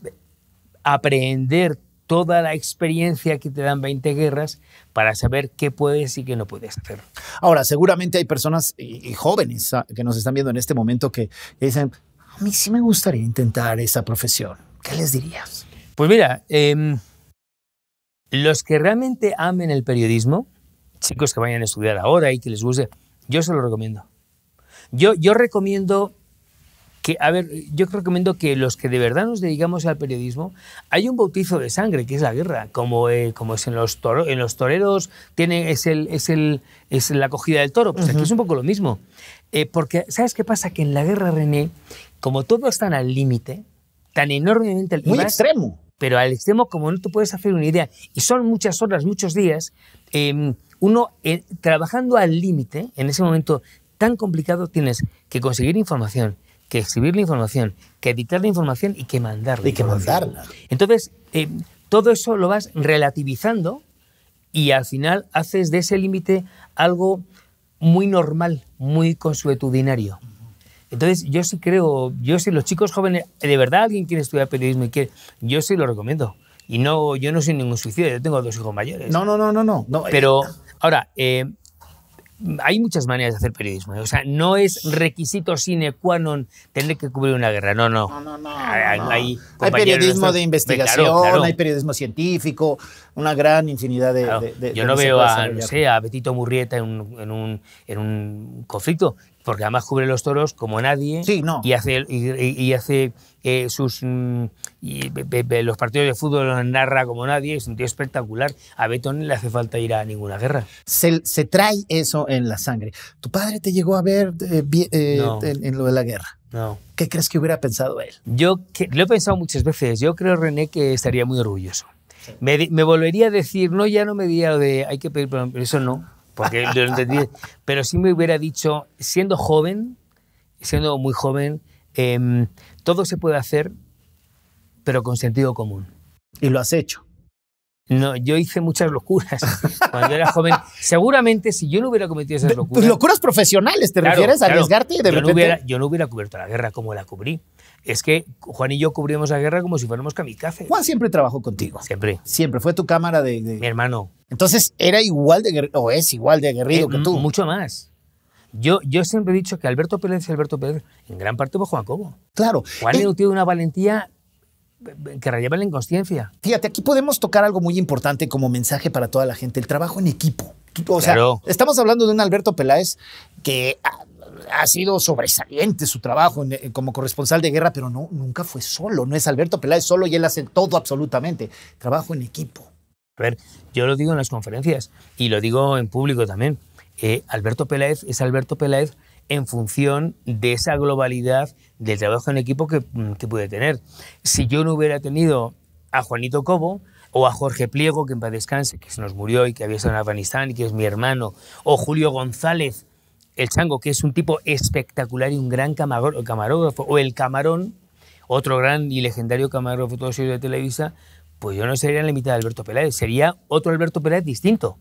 aprender toda la experiencia que te dan 20 guerras para saber qué puedes y qué no puedes hacer. Ahora, seguramente hay personas jóvenes ah, que nos están viendo en este momento que dicen, a mí sí me gustaría intentar esa profesión. ¿Qué les dirías? Pues mira, em, los que realmente amen el periodismo, chicos que vayan a estudiar ahora y que les guste, yo se lo recomiendo. Yo, recomiendo que, a ver, yo recomiendo que los que de verdad nos dedicamos al periodismo, hay un bautizo de sangre, que es la guerra, como, eh, como es en los, en los toreros, tiene, es, el, la acogida del toro, pues aquí es un poco lo mismo. Eh, porque, ¿sabes qué pasa? Que en la guerra, René, como todos están al límite, tan enormemente... Muy extremo pero al extremo como no te puedes hacer una idea, y son muchas horas, muchos días, em, uno eh, trabajando al límite, en ese momento tan complicado tienes que conseguir información, que escribir la información, que editar la información y que mandarla. Y que mandarla. Entonces, eh, todo eso lo vas relativizando y al final haces de ese límite algo muy normal, muy consuetudinario. Entonces, yo sí creo, yo sí, los chicos jóvenes, de verdad alguien quiere estudiar periodismo y quiere, yo sí lo recomiendo. Y no, yo no soy ningún suicidio, yo tengo dos hijos mayores. No, no, no, no, no. Eh, Pero, ahora, eh, hay muchas maneras de hacer periodismo. ¿eh? O sea, no es requisito sine qua non tener que cubrir una guerra. No, no. no, no, no hay, periodismo de investigación, hay periodismo científico, una gran infinidad de... yo no veo a, no sé, a Betito Murrieta en un, en, un, en un conflicto, porque además cubre los toros como nadie y hace, y, hace eh, sus mm, y, los partidos de fútbol los narra como nadie, es un tío espectacular. A Beto le hace falta ir a ninguna guerra. Se, trae eso en la sangre. ¿Tu padre te llegó a ver eh, eh, en, en, lo de la guerra? No. ¿Qué crees que hubiera pensado él? Yo que, lo he pensado muchas veces. Yo creo, René, que estaría muy orgulloso. Me, volvería a decir, no, ya no me diría lo de hay que pedir pero eso no, porque lo *laughs* entendí. Pero sí me hubiera dicho, siendo joven, siendo muy joven, em, todo se puede hacer, pero con sentido común. Y lo has hecho. No, yo hice muchas locuras *laughs* cuando era joven. Seguramente si yo no hubiera cometido esas pues, locuras. Locuras profesionales, ¿te refieres? ¿A arriesgarte de yo No hubiera, yo no hubiera cubierto la guerra como la cubrí. Es que Juan y yo cubrimos la guerra como si fuéramos café. Juan siempre trabajó contigo. Siempre. Siempre. Fue tu cámara de. Mi hermano. Entonces era igual de. o es igual de aguerrido eh, que tú. Mucho más. Yo, yo siempre he dicho que Alberto Pérez y Alberto Pérez en gran parte fue Juan Cobo. Claro. Juan eh, tiene una valentía que relleva la inconsciencia. Fíjate, aquí podemos tocar algo muy importante como mensaje para toda la gente, el trabajo en equipo. O sea, estamos hablando de un Alberto Peláez que ha, sido sobresaliente su trabajo eh, como corresponsal de guerra, pero no, nunca fue solo, no es Alberto Peláez solo y él hace todo absolutamente, trabajo en equipo. A ver, yo lo digo en las conferencias y lo digo en público también. Eh, Alberto Peláez es Alberto Peláez en función de esa globalidad del trabajo en equipo que, mm, puede pude tener. Si yo no hubiera tenido a Juanito Cobo, o a Jorge Pliego, que en paz descanse, que se nos murió y que había estado en Afganistán y que es mi hermano, o Julio González, el chango, que es un tipo espectacular y un gran camarógrafo, o el camarón, otro gran y legendario camarógrafo de Televisa, pues yo no sería la mitad de Alberto Peláez, sería otro Alberto Peláez distinto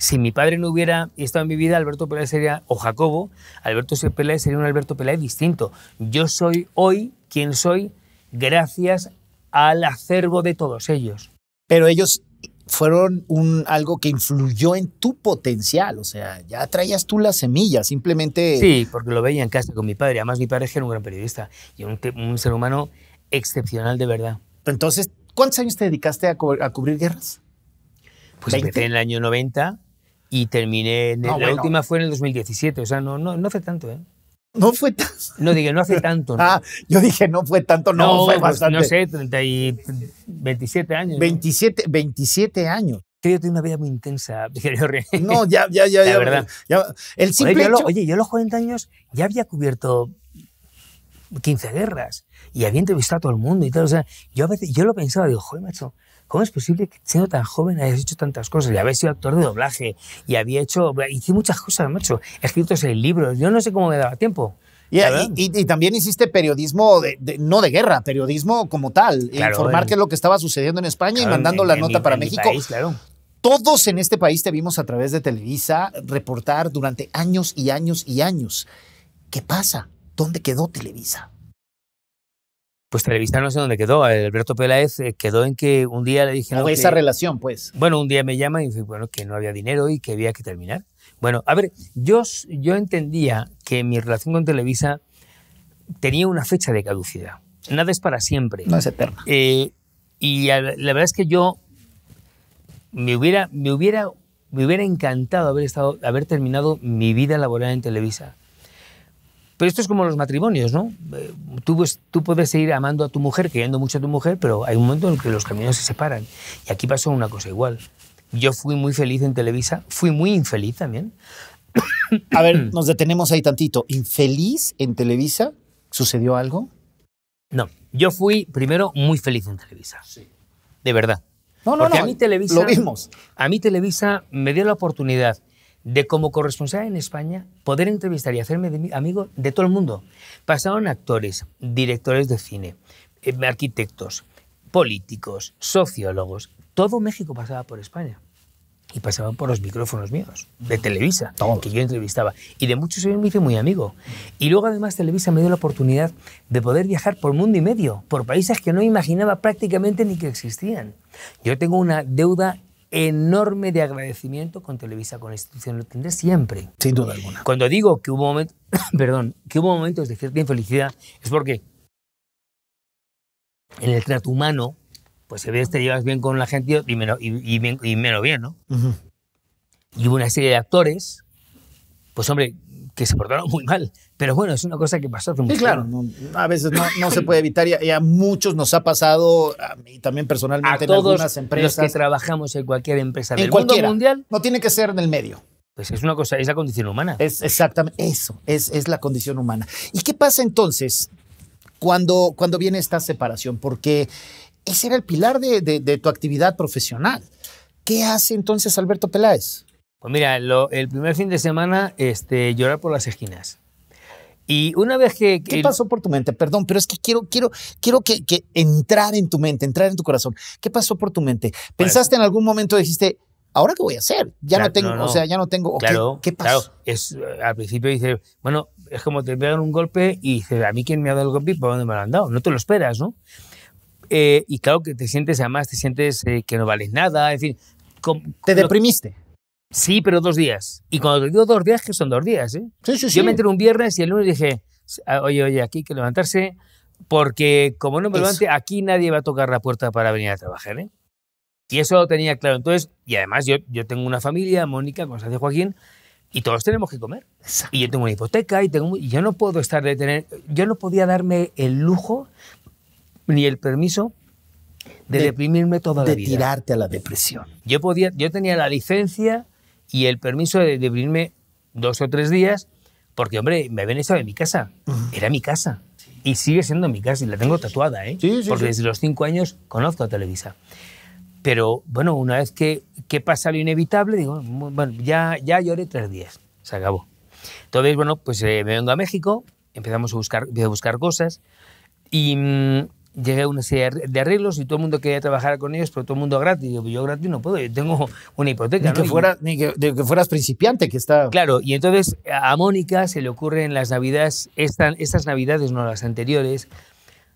si mi padre no hubiera estado en mi vida, Alberto Peláez sería, o Jacobo, Alberto Peláez sería un Alberto Peláez distinto. Yo soy hoy quien soy gracias al acervo de todos ellos. Pero ellos fueron algo que influyó en tu potencial, o sea, ya traías tú la semilla, simplemente... Sí, porque lo veía en casa con mi padre, además mi padre era un gran periodista y un, ser humano excepcional de verdad. Entonces, ¿cuántos años te dedicaste a, cubrir guerras? Pues empecé en el año 90 y terminé. la última fue en el 2017, o sea, no, no, no hace tanto, ¿eh? No fue tanto. No, dije, no hace tanto. ¿no? *laughs* Ah, yo dije, no fue tanto, no, fue pues, bastante. No sé, 30 27 años. 27, 27 años. Creo que una vida muy intensa, *laughs* No, ya, ya, ya. *laughs* La verdad. el simple oye, yo, oye, yo a los 40 años ya había cubierto 15 guerras y había entrevistado a todo el mundo y tal. O sea, yo a veces, yo lo pensaba, digo, joder, macho, ¿cómo es posible que siendo tan joven hayas hecho tantas cosas? Y había sido actor de doblaje y había hecho, hice muchas cosas, macho. He escrito seis libros, yo no sé cómo me daba tiempo. y, también hiciste periodismo, de, no de guerra, periodismo como tal, informarte informar que es lo que estaba sucediendo en España y mandando la nota para México. claro. Todos en este país te vimos a través de Televisa reportar durante años y años y años. ¿Qué pasa? ¿Dónde quedó Televisa? Pues Televisa no sé dónde quedó. Alberto Peláez eh, quedó en que un día le dije... No, esa relación, pues. Bueno, un día me llama y dice, bueno, que no había dinero y que había que terminar. Bueno, a ver, yo, yo entendía que mi relación con Televisa tenía una fecha de caducidad. Nada es para siempre. No es eterna. Eh, y la verdad es que yo me hubiera, me hubiera, me hubiera encantado haber, estado, haber terminado mi vida laboral en Televisa. Pero esto es como los matrimonios, ¿no? Eh, pues, tú, puedes seguir amando a tu mujer, queriendo mucho a tu mujer, pero hay un momento en que los caminos se separan. Y aquí pasó una cosa igual. Yo fui muy feliz en Televisa, fui muy infeliz también. *coughs* A ver, nos detenemos ahí tantito. ¿Infeliz en Televisa? ¿Sucedió algo? No, yo fui primero muy feliz en Televisa. Sí. De verdad. No, no, no. A mí Televisa, lo vimos. A mí Televisa me dio la oportunidad de como corresponsal en España poder entrevistar y hacerme de, amigo de todo el mundo. Pasaron actores, directores de cine, em, arquitectos, políticos, sociólogos. Todo México pasaba por España. Y pasaban por los micrófonos míos, de Televisa, que yo entrevistaba. Y de muchos ellos me hice muy amigo. Y luego además Televisa me dio la oportunidad de poder viajar por mundo y medio, por países que no imaginaba prácticamente ni que existían. Yo tengo una deuda enorme de agradecimiento con Televisa, con la institución. Lo tendré siempre. Sin duda alguna. Cuando digo que hubo, momentos, *coughs* perdón, que hubo momentos de cierta infelicidad, es porque en el trato humano, pues se veces te llevas bien con la gente y menos, y, bien, ¿no? Y hubo una serie de actores, pues hombre, que se portaron muy mal. Pero bueno, es una cosa que pasó muy claro, a veces no, se puede evitar y a, muchos nos ha pasado, y también personalmente, a en algunas empresas. que trabajamos en cualquier empresa del mundo mundial. No tiene que ser en el medio. Pues es una cosa, es la condición humana. Es exactamente eso, es, la condición humana. ¿Y qué pasa entonces cuando, cuando viene esta separación? Porque ese era el pilar de tu actividad profesional. ¿Qué hace entonces Alberto Peláez? Pues mira, lo, el primer fin de semana, este, llorar por las esquinas. Y una vez que, ¿Qué pasó por tu mente? Perdón, pero es que quiero, quiero, quiero que, que entrar en tu mente, entrar en tu corazón. ¿Qué pasó por tu mente? Pues ¿Pensaste en algún momento, dijiste, ¿ahora qué voy a hacer? Ya no tengo, o sea, ya no tengo... Claro, ¿qué, pasó? Claro, es, al principio dices, bueno, es como te pegan un golpe y dices, ¿a mí quién me ha dado el golpe y por dónde me lo han dado? No te lo esperas, ¿no? Eh, y claro que te sientes, además, te sientes eh, que no vales nada, en fin... ¿Te deprimiste? Sí, pero dos días. Y cuando te digo dos días, que son dos días, ¿eh? Sí, Yo me entré un viernes y el lunes dije, ah, oye, oye, aquí hay que levantarse, porque como no me levante, aquí nadie va a tocar la puerta para venir a trabajar, ¿eh? Y eso lo tenía claro. Entonces, y además yo, yo tengo una familia, Mónica, hace Joaquín, y todos tenemos que comer. Y yo tengo una hipoteca y, tengo, yo no puedo estar de tener, yo no podía darme el lujo ni el permiso de, deprimirme toda de la vida. De tirarte a la depresión. Yo podía, yo tenía la licencia y el permiso de, de abrirme dos o tres días, porque, hombre, me habían echado de mi casa. Era mi casa. Y sigue siendo mi casa, y la tengo tatuada, ¿eh? porque desde los cinco años conozco a Televisa. Pero, bueno, una vez que, que pasa lo inevitable, digo, bueno, ya, ya lloré tres días. Se acabó. Entonces, bueno, pues eh, me vengo a México, empezamos a buscar, a buscar cosas, y... Mm, llegué a una serie de arreglos y todo el mundo quería trabajar con ellos, pero todo el mundo gratis. Yo, yo gratis no puedo, yo tengo una hipoteca. Ni, que, fuera, que, fueras principiante, que está... Claro, y entonces a Mónica se le ocurre en las navidades, estas navidades, no las anteriores,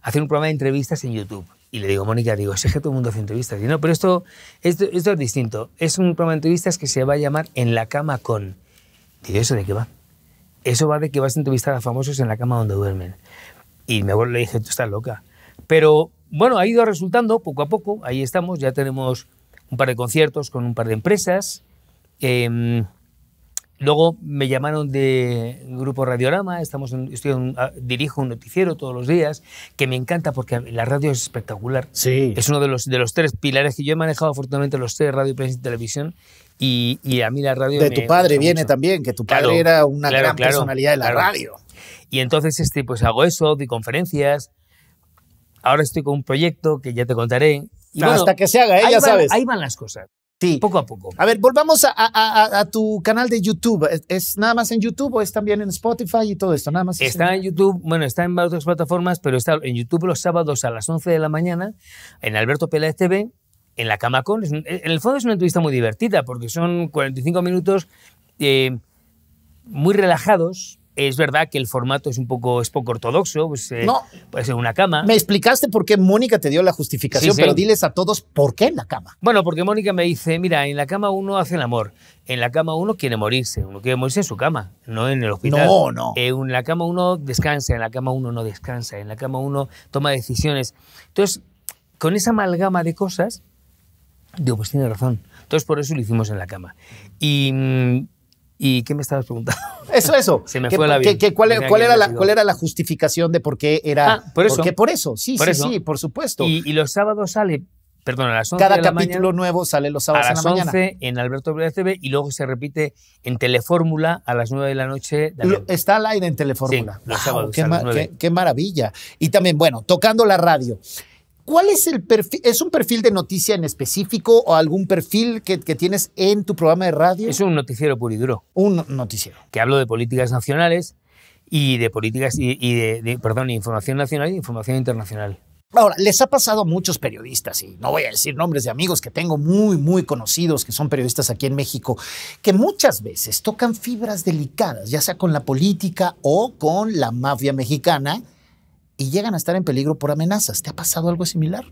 hacer un programa de entrevistas en YouTube. Y le digo, Mónica, digo, sé que todo el mundo hace entrevistas. Y no, pero esto, esto, es distinto. Es un programa de entrevistas que se va a llamar En la cama con... Digo, ¿eso de qué va? Eso va de que vas a entrevistar a famosos en la cama donde duermen. Y mi abuelo le dije, tú estás loca pero bueno, ha ido resultando poco a poco, ahí estamos, ya tenemos un par de conciertos con un par de empresas. Em, luego me llamaron de Grupo Radiorama, estamos ah, dirijo un noticiero todos los días, que me encanta porque la radio es espectacular. Sí. Es uno de los, de los tres pilares que yo he manejado afortunadamente, los tres, radio, prensa y televisión. Y, a mí la radio... De tu padre viene también, que tu padre era una gran personalidad de la radio. Y entonces este, pues hago eso, doy conferencias, ahora estoy con un proyecto que ya te contaré. Y Hasta que se haga, ¿eh? ya sabes. Ahí van las cosas. Sí. Poco a poco. A ver, volvamos a, tu canal de YouTube. ¿Es, nada más en YouTube o es también en Spotify y todo esto? Nada más. Está en... YouTube, bueno, está en otras plataformas, pero está en YouTube los sábados a las 11 de la mañana en Alberto pela TV. En la Camacón, en el fondo es una entrevista muy divertida porque son 45 minutos eh, muy relajados, es verdad que el formato es un poco, es poco ortodoxo, pues, eh, no, puede ser una cama. Me explicaste por qué Mónica te dio la justificación, pero diles a todos por qué en la cama. Bueno, porque Mónica me dice, mira, en la cama uno hace el amor, en la cama uno quiere morirse, uno quiere morirse en su cama, no en el hospital. No, no. Eh, en la cama uno descansa, en la cama uno no descansa, en la cama uno toma decisiones. Entonces, con esa amalgama de cosas, digo, pues tiene razón. Entonces, por eso lo hicimos en la cama. Y mm, ¿Y qué me estabas preguntando? Eso, eso. *laughs* Se me fue la vida. cuál, era la, ¿Cuál era la justificación de por qué era? Ah, por eso. Porque por eso, sí, por sí, sí, por supuesto. Y, los sábados sale, perdón, a las 11 de la Cada capítulo nuevo sale los sábados a las en la 11 en Alberto TV y luego se repite en Telefórmula a las 9 de la noche. está al aire en Telefórmula. los sábados a las 9. qué maravilla. Y también, bueno, tocando la radio. ¿Cuál es el perfil? ¿Es un perfil de noticia en específico o algún perfil que, tienes en tu programa de radio? Es un noticiero puro y duro. Un noticiero. Que hablo de políticas nacionales y de políticas y, de, perdón, información nacional y información internacional. Ahora, les ha pasado a muchos periodistas, y no voy a decir nombres de amigos que tengo muy, muy conocidos, que son periodistas aquí en México, que muchas veces tocan fibras delicadas, ya sea con la política o con la mafia mexicana, y llegan a estar en peligro por amenazas. ¿Te ha pasado algo similar?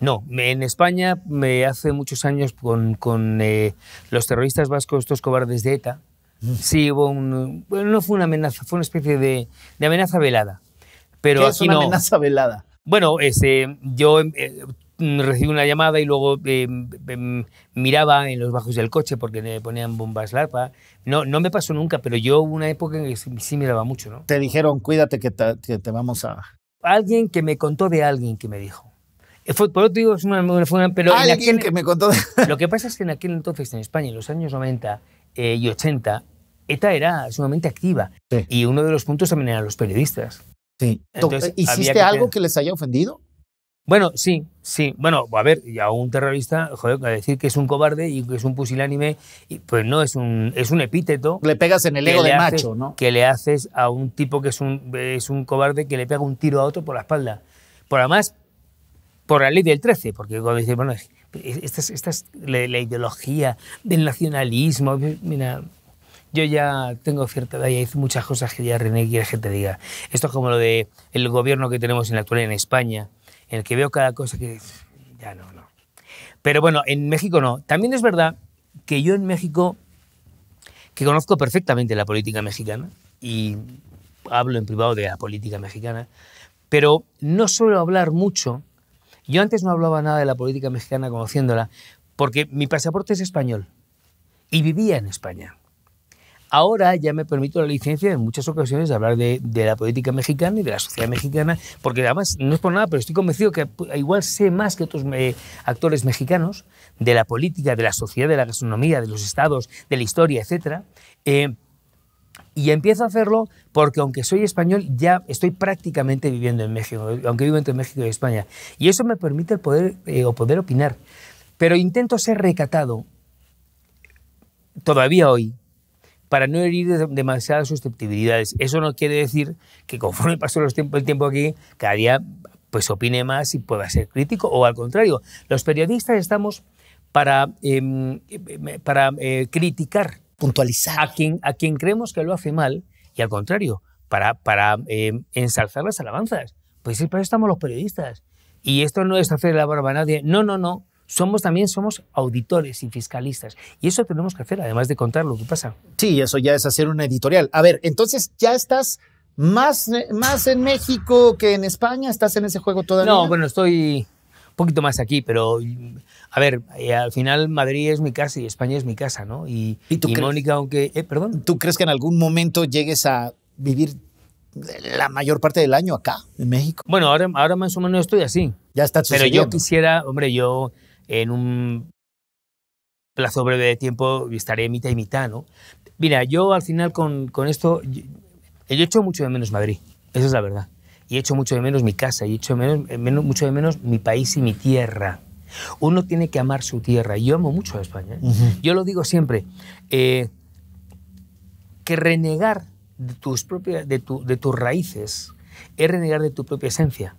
No, en España me hace muchos años con, con eh, los terroristas vascos, estos cobardes de ETA, mm. sí hubo un... Bueno, no fue una amenaza, fue una especie de, de amenaza velada. Pero ¿Qué es una amenaza velada? Bueno, ese, yo em, eh, recibí una llamada y luego eh, em, em, miraba en los bajos del coche porque me ponían bombas larpa. No, no me pasó nunca, pero yo hubo una época en que sí, miraba mucho, ¿no? Te dijeron, cuídate que te vamos a alguien que me contó de alguien que me dijo. Eh, por otro digo, es una, pero Alguien que me contó. *laughs* Lo que pasa es que en aquel entonces, en España, en los años 90 eh, y 80, ETA era sumamente activa. Y uno de los puntos también eran los periodistas. Sí. ¿Hiciste algo que les haya ofendido? Bueno, sí, sí. Bueno, a ver, a un terrorista, joder, a decir que es un cobarde y que es un pusilánime, pues no, es un, es un epíteto. Le pegas en el ego de macho, ¿no? Que le haces a un tipo que es un, es un cobarde que le pega un tiro a otro por la espalda. Por además, por la ley del 13, porque cuando dices, bueno, esta es, la, ideología del nacionalismo, mira. Yo ya tengo cierta edad y hay muchas cosas que ya René quiere que te diga. Esto es como lo de el gobierno que tenemos en la actualidad en España, en el que veo cada cosa que ya no, no. Pero bueno, en México no. También es verdad que yo en México, que conozco perfectamente la política mexicana y hablo en privado de la política mexicana, pero no suelo hablar mucho. Yo antes no hablaba nada de la política mexicana conociéndola, porque mi pasaporte es español y vivía en España. Ahora ya me permito la licencia en muchas ocasiones de hablar de, la política mexicana y de la sociedad mexicana, porque además no es por nada, pero estoy convencido que igual sé más que otros eh, actores mexicanos de la política, de la sociedad, de la gastronomía, de los estados, de la historia, etc. Eh, y empiezo a hacerlo porque aunque soy español, ya estoy prácticamente viviendo en México, aunque vivo entre México y España. Y eso me permite el poder, eh, o poder opinar. Pero intento ser recatado todavía hoy para no herir demasiadas susceptibilidades. Eso no quiere decir que conforme *laughs* pasó el tiempo aquí, cada día pues opine más y pueda ser crítico, o al contrario, los periodistas estamos para, em, em, para eh, criticar, puntualizar a quien, a quien creemos que lo hace mal, y al contrario, para, para em, ensalzar las alabanzas. Pues sí, para eso estamos los periodistas. Y esto no es hacer la barba a nadie. No, no, no somos también somos auditores y fiscalistas. Y eso tenemos que hacer, además de contar lo que pasa. Sí, eso ya es hacer una editorial. A ver, entonces ya estás más, más en México que en España, estás en ese juego todavía. No, bueno, estoy un poquito más aquí, pero a ver, eh, al final Madrid es mi casa y España es mi casa, ¿no? Y, ¿Y, Mónica, aunque... Eh, perdón. ¿Tú crees que en algún momento llegues a vivir la mayor parte del año acá, en México? Bueno, ahora, ahora más o menos estoy así. Ya está estás Pero yo quisiera, hombre, yo en un plazo breve de tiempo estaré mitad y mitad, ¿no? Mira, yo al final con, esto, yo, hecho echo mucho de menos Madrid, esa es la verdad. Y he echo mucho de menos mi casa, y echo menos, eh, mucho de menos mi país y mi tierra. Uno tiene que amar su tierra. y Yo amo mucho a España. ¿eh? Yo lo digo siempre, eh, que renegar de tus, de tus raíces es renegar de tu propia esencia.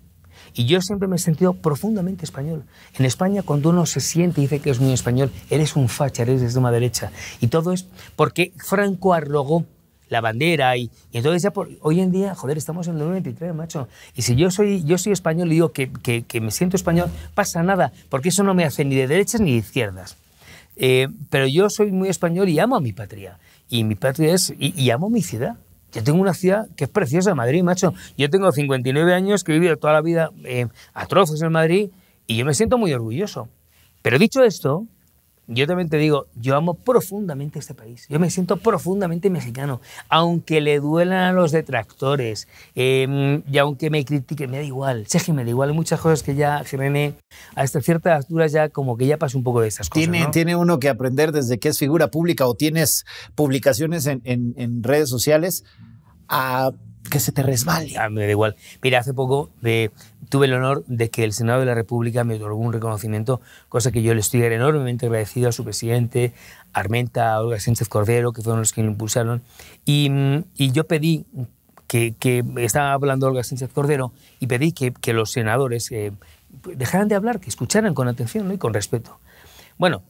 Y yo siempre me he sentido profundamente español. En España, cuando uno se siente y dice que es muy español, eres un facha, eres de extrema derecha. Y todo es porque Franco arrogó la bandera y, entonces ya por, hoy en día, joder, estamos en el 93, macho. Y si yo soy, yo soy español y digo que, que, me siento español, pasa nada, porque eso no me hace ni de derechas ni de izquierdas. Eh, pero yo soy muy español y amo a mi patria. Y mi patria es, y, y amo mi ciudad. Yo tengo una ciudad que es preciosa, Madrid, macho. Yo tengo 59 años que he vivido toda la vida eh, en Madrid y yo me siento muy orgulloso. Pero dicho esto, yo también te digo, yo amo profundamente este país. Yo me siento profundamente mexicano. Aunque le duelan a los detractores em, y aunque me critiquen, me da igual. Sé que me da igual. Hay muchas cosas que ya, a estas ciertas alturas ya como que ya pasó un poco de esas cosas. Tiene, tiene uno que aprender desde que es figura pública o tienes publicaciones en, en redes sociales a que se te resbale. Ah, me da igual. Mira, hace poco eh, tuve el honor de que el Senado de la República me otorgó un reconocimiento, cosa que yo le estoy enormemente agradecido a su presidente, Armenta, a Olga Sánchez Cordero, que fueron los que lo impulsaron. Y, mm, yo pedí que, estaba hablando Olga Sánchez Cordero y pedí que, los senadores eh, dejaran de hablar, que escucharan con atención y con respeto. Bueno,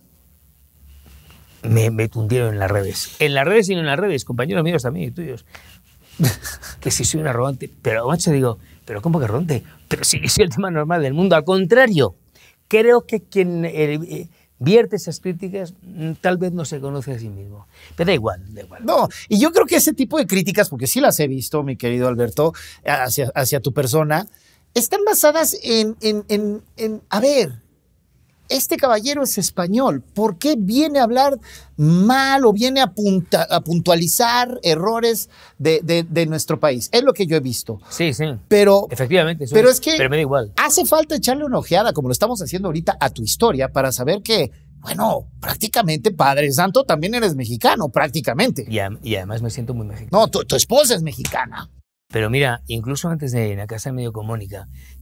me, me, tundieron en las redes. En las redes y no en las redes, compañeros míos también y tuyos. *laughs* que si soy un arrogante. Pero, macho, digo, ¿pero cómo que arrogante? Pero si es el tema normal del mundo. Al contrario, creo que quien eh, eh, vierte esas críticas mm, tal vez no se conoce a sí mismo. Pero da igual, da igual. No, y yo creo que ese tipo de críticas, porque sí las he visto, mi querido Alberto, hacia, tu persona, están basadas en, en, en, en a ver, este caballero es español, ¿por qué viene a hablar mal o viene a, puntualizar errores de, nuestro país? Es lo que yo he visto. Sí, sí. Pero, Efectivamente, pero es, que pero me da igual. hace falta echarle una ojeada, como lo estamos haciendo ahorita, a tu historia para saber que, bueno, prácticamente, Padre Santo, también eres mexicano, prácticamente. Y, además me siento muy mexicano. No, tu, esposa es mexicana. Pero mira, incluso antes de la casa medio con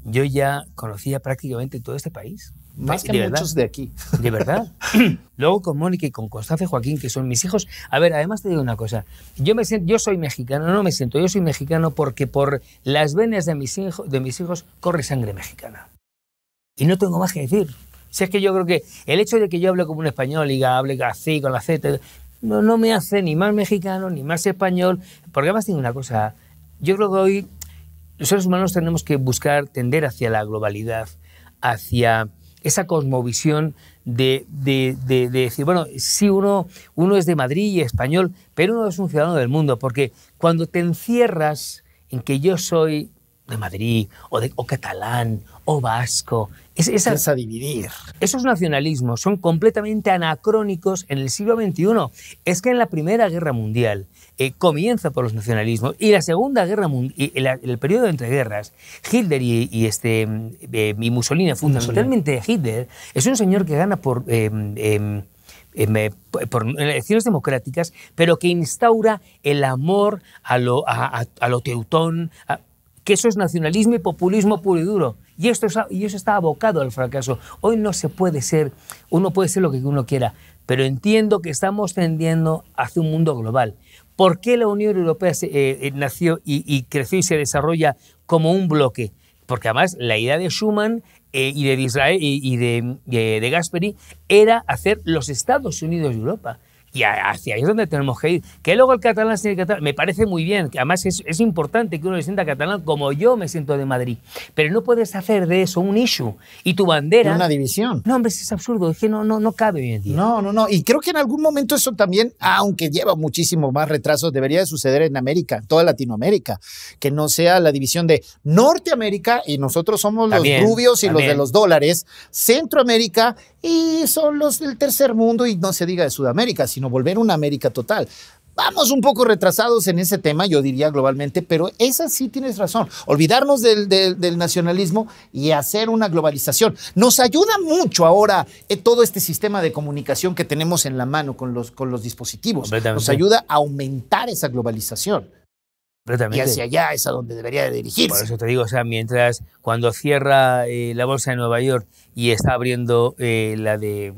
yo ya conocía prácticamente todo este país. Más que muchos de aquí. *laughs* De verdad. *clears throat* Luego con Mónica y con Constanza y Joaquín, que son mis hijos. A ver, además te digo una cosa. Yo, me siento, yo soy mexicano, no me siento, yo soy mexicano porque por las venas de mis, hijos de mis hijos corre sangre mexicana. Y no tengo más que decir. Si es que yo creo que el hecho de que yo hable como un español y hable así, con la Z, no, no me hace ni más mexicano, ni más español. Porque además tengo una cosa. Yo creo que hoy los seres humanos tenemos que buscar tender hacia la globalidad, hacia esa cosmovisión de, decir, bueno, sí, uno, uno es de Madrid y español, pero uno es un ciudadano del mundo, porque cuando te encierras en que yo soy de Madrid, o catalán, o vasco, a dividir. Esos nacionalismos son completamente anacrónicos en el siglo XXI. Es que en la Primera Guerra Mundial eh, comienza por los nacionalismos y la Segunda Guerra Mundial, el, periodo de entreguerras, Hitler y, este, mm, eh, Mussolini, fundamentalmente Hitler, es un señor que gana eh, em, em, por... elecciones democráticas, pero que instaura el amor a lo, a lo teutón, que eso es nacionalismo y populismo puro y duro. Y, esto, y eso está abocado al fracaso. Hoy no se puede ser, uno puede ser lo que uno quiera, pero entiendo que estamos tendiendo hacia un mundo global. ¿Por qué la Unión Europea eh, eh, nació y, creció y se desarrolla como un bloque? Porque además la idea de Schuman eh, y de Israel y, de, de Gasperi era hacer los Estados Unidos de Europa. Y hacia ahí es donde tenemos que ir. Que luego el catalán sea el catalán, me parece muy bien, que además es, es, importante que uno se sienta catalán como yo me siento de Madrid. Pero no puedes hacer de eso un issue. Y tu bandera. Una división. No, hombre, es absurdo, es que no, no, no cabe hoy día. No, no, no. Y creo que en algún momento eso también, aunque lleva muchísimo más retrasos, debería de suceder en América, en toda Latinoamérica. Que no sea la división de Norteamérica y nosotros somos los rubios y los de los dólares, Centroamérica y son los del tercer mundo y no se diga de Sudamérica, sino sino volver una América total. Vamos un poco retrasados en ese tema, yo diría globalmente, pero esa sí tienes razón. Olvidarnos del, nacionalismo y hacer una globalización. Nos ayuda mucho ahora eh, todo este sistema de comunicación que tenemos en la mano con los, dispositivos. Nos ayuda a aumentar esa globalización. Y hacia allá es a donde debería dirigirse. Por eso te digo, o sea, mientras cuando cierra eh, la bolsa de Nueva York y está abriendo eh, la de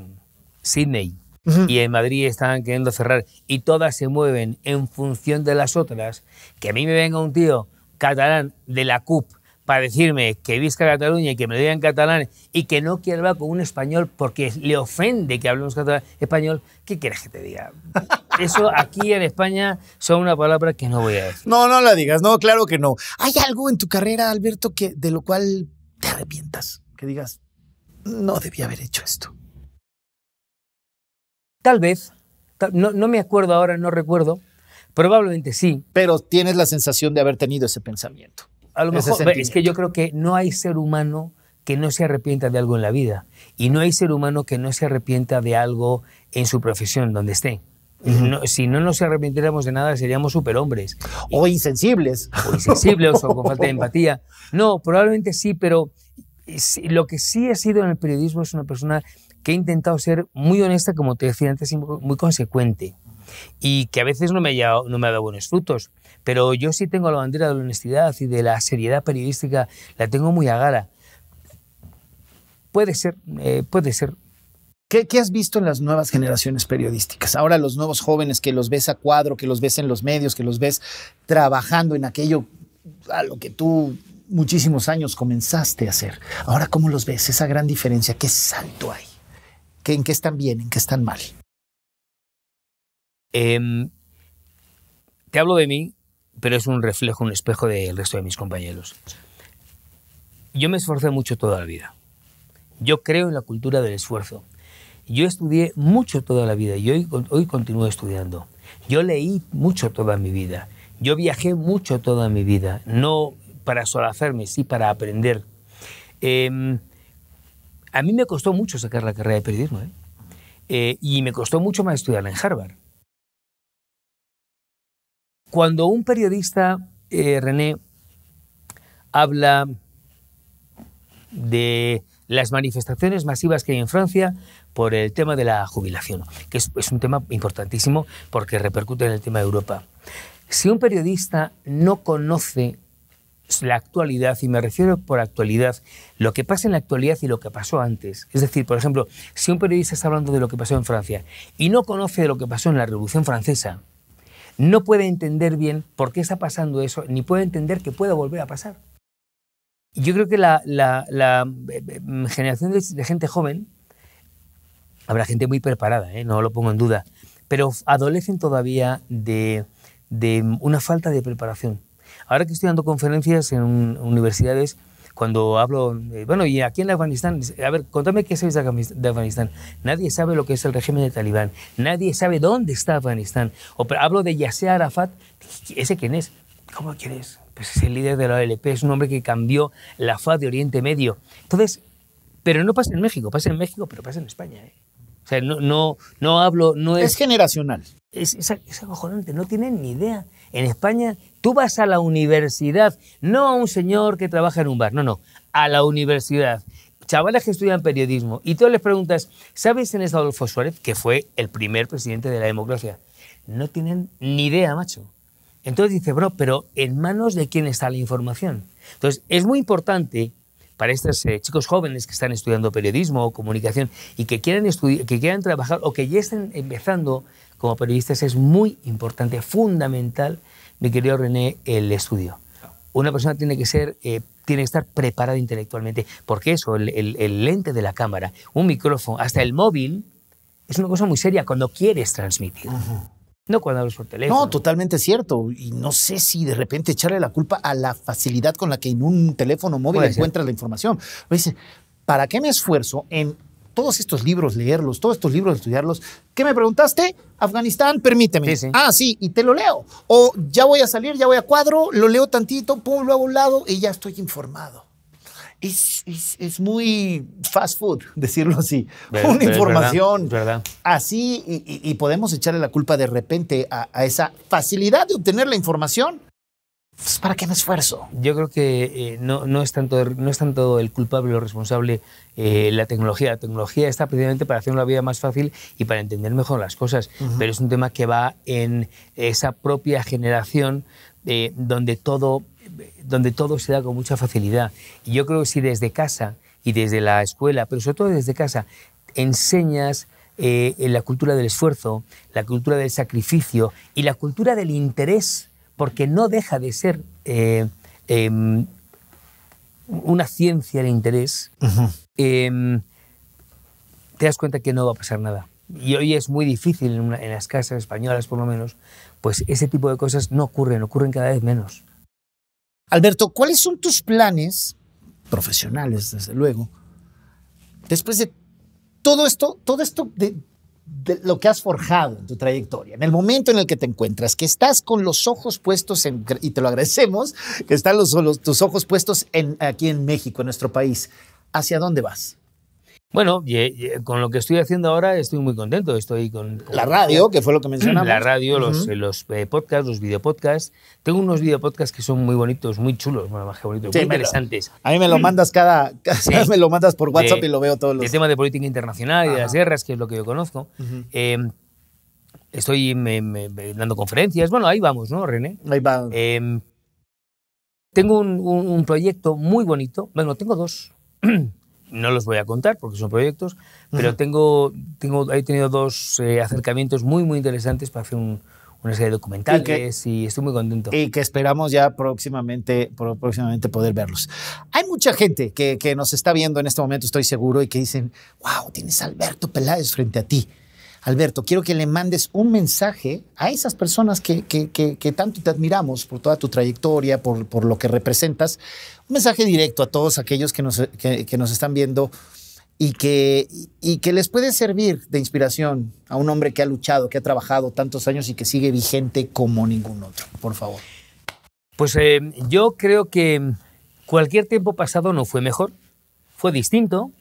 Sydney, y en Madrid estaban queriendo cerrar y todas se mueven en función de las otras, que a mí me venga un tío catalán de la CUP para decirme que visca Cataluña y que me diga en catalán y que no quiero hablar con un español porque le ofende que hablemos catalán, español, ¿qué quieres que te diga? *laughs* Eso aquí en España son una palabra que no voy a decir. No, no la digas, no, claro que no. ¿Hay algo en tu carrera, Alberto, que, de lo cual te arrepientas? Que digas, no debía haber hecho esto. Tal vez, no, me acuerdo ahora, no recuerdo, probablemente sí. Pero tienes la sensación de haber tenido ese pensamiento. A lo mejor, es que yo creo que no hay ser humano que no se arrepienta de algo en la vida y no hay ser humano que no se arrepienta de algo en su profesión, donde esté. no, si no nos arrepintiéramos de nada, seríamos superhombres. O insensibles. O insensibles, o con falta de *laughs* empatía. No, probablemente sí, pero eh, lo que sí ha sido en el periodismo es una persona que he intentado ser muy honesta, como te decía antes, y muy consecuente. Y que a veces no me, ha, no me ha dado buenos frutos. Pero yo sí tengo la bandera de la honestidad y de la seriedad periodística, la tengo muy a gala. Puede ser, eh, puede ser. ¿Qué, ¿Qué, has visto en las nuevas generaciones periodísticas? Ahora los nuevos jóvenes que los ves a cuadro, que los ves en los medios, que los ves trabajando en aquello a lo que tú muchísimos años comenzaste a hacer. Ahora, ¿cómo los ves? Esa gran diferencia, qué salto hay en qué están bien, en qué están mal. Em, te hablo de mí, pero es un reflejo, un espejo del resto de mis compañeros. Yo me esforcé mucho toda la vida. Yo creo en la cultura del esfuerzo. Yo estudié mucho toda la vida y hoy, hoy continúo estudiando. Yo leí mucho toda mi vida. Yo viajé mucho toda mi vida. No para solacerme, sí para aprender. Em, a mí me costó mucho sacar la carrera de periodismo, ¿eh? Eh, y me costó mucho más estudiarla en Harvard. Cuando un periodista, eh, René, habla de las manifestaciones masivas que hay en Francia por el tema de la jubilación, que es, un tema importantísimo porque repercute en el tema de Europa. Si un periodista no conoce la actualidad, y me refiero por actualidad, lo que pasa en la actualidad y lo que pasó antes. Es decir, por ejemplo, si un periodista está hablando de lo que pasó en Francia y no conoce de lo que pasó en la Revolución Francesa, no puede entender bien por qué está pasando eso, ni puede entender que pueda volver a pasar. Yo creo que la, eh, generación de, gente joven, habrá gente muy preparada, ¿eh? no lo pongo en duda, pero adolecen todavía de una falta de preparación Ahora que estoy dando conferencias en universidades, cuando hablo, eh, bueno, y aquí en Afganistán, a ver, contame qué sabes de Afganistán. Nadie sabe lo que es el régimen de Talibán, nadie sabe dónde está Afganistán. O, hablo de Yasser Arafat, ¿ese quién es? ¿Cómo quién es? Pues es el líder de la OLP, es un hombre que cambió la faz de Oriente Medio. Entonces, pero no pasa en México, pasa en México, pero pasa en España. ¿eh? O sea, no, no, no hablo, no es... generacional. Es, es, es no tienen ni idea. En España Tú vas a la universidad, no a un señor que trabaja en un bar, no, no, a la universidad. Chavales que estudian periodismo y tú les preguntas, ¿sabes quién es Adolfo Suárez, que fue el primer presidente de la democracia? No tienen ni idea, macho. Entonces dice, bro, pero ¿en manos de quién está la información? Entonces, es muy importante para estos eh, chicos jóvenes que están estudiando periodismo o comunicación y que que quieran trabajar o que ya estén empezando como periodistas, es muy importante, fundamental mi querido René, el estudio. Una persona tiene que ser eh, tiene que estar preparada intelectualmente, porque eso, el, lente de la cámara, un micrófono, hasta el móvil, es una cosa muy seria cuando quieres transmitir. No cuando hablas por teléfono. No, totalmente cierto. Y no sé si de repente echarle la culpa a la facilidad con la que en un teléfono móvil encuentras la información. Dice, pues, ¿para qué me esfuerzo en todos estos libros, leerlos, todos estos libros, estudiarlos. ¿Qué me preguntaste? Afganistán, permíteme. Ah, sí, y te lo leo. O ya voy a salir, ya voy a cuadro, lo leo tantito, pum, lo hago a un lado y ya estoy informado. Es, muy fast food, *laughs* decirlo así. Una información así y, podemos echarle la culpa de repente a, a esa facilidad de obtener la información pues, ¿para qué me esfuerzo? Yo creo que eh, no, no, es tanto, no es tanto el culpable o responsable eh, la tecnología. La tecnología está precisamente para hacer una vida más fácil y para entender mejor las cosas, pero es un tema que va en esa propia generación eh, donde, todo, donde todo se da con mucha facilidad. Y yo creo que si desde casa y desde la escuela, pero sobre todo desde casa, enseñas... la cultura del esfuerzo, la cultura del sacrificio y la cultura del interés porque no deja de ser eh, em, una ciencia de interés, em, te das cuenta que no va a pasar nada. Y hoy es muy difícil en, en, las casas españolas, por lo menos, pues ese tipo de cosas no ocurren, ocurren cada vez menos. Alberto, ¿cuáles son tus planes profesionales, desde luego, después de todo esto, todo esto de lo que has forjado en tu trayectoria, en el momento en el que te encuentras, que estás con los ojos puestos y te lo agradecemos, que están tus ojos puestos aquí en México, en nuestro país, ¿hacia dónde vas? Bueno, con lo que estoy haciendo ahora estoy muy contento. Estoy con, la radio, que fue lo que mencionamos. La radio, los los, video eh, podcasts, los videopodcasts. Tengo unos videopodcasts que son muy bonitos, muy chulos, bueno, más que bonitos, muy interesantes. a mí me lo mm. mandas cada, *laughs* me lo mandas por WhatsApp y lo veo todos los. El tema de política internacional y de las guerras, que es lo que yo conozco. Em, estoy dando conferencias. Bueno, ahí vamos, ¿no, René? Ahí vamos. Em, tengo un proyecto muy bonito. Bueno, tengo dos. *clears throat* no los voy a contar porque son proyectos, pero tengo, tengo, he tenido dos eh, acercamientos muy, muy interesantes para hacer una serie de documentales y, estoy muy contento. Y que esperamos ya próximamente, poder verlos. Hay mucha gente que, que, nos está viendo en este momento, estoy seguro, y que dicen, wow, tienes a Alberto Peláez frente a ti. Alberto, quiero que le mandes un mensaje a esas personas que, tanto te admiramos por toda tu trayectoria, por, lo que representas. Un mensaje directo a todos aquellos que nos, están viendo y que, les puede servir de inspiración a un hombre que ha luchado, que ha trabajado tantos años y que sigue vigente como ningún otro. Por favor. Pues eh, yo creo que cualquier tiempo pasado no fue mejor, fue distinto,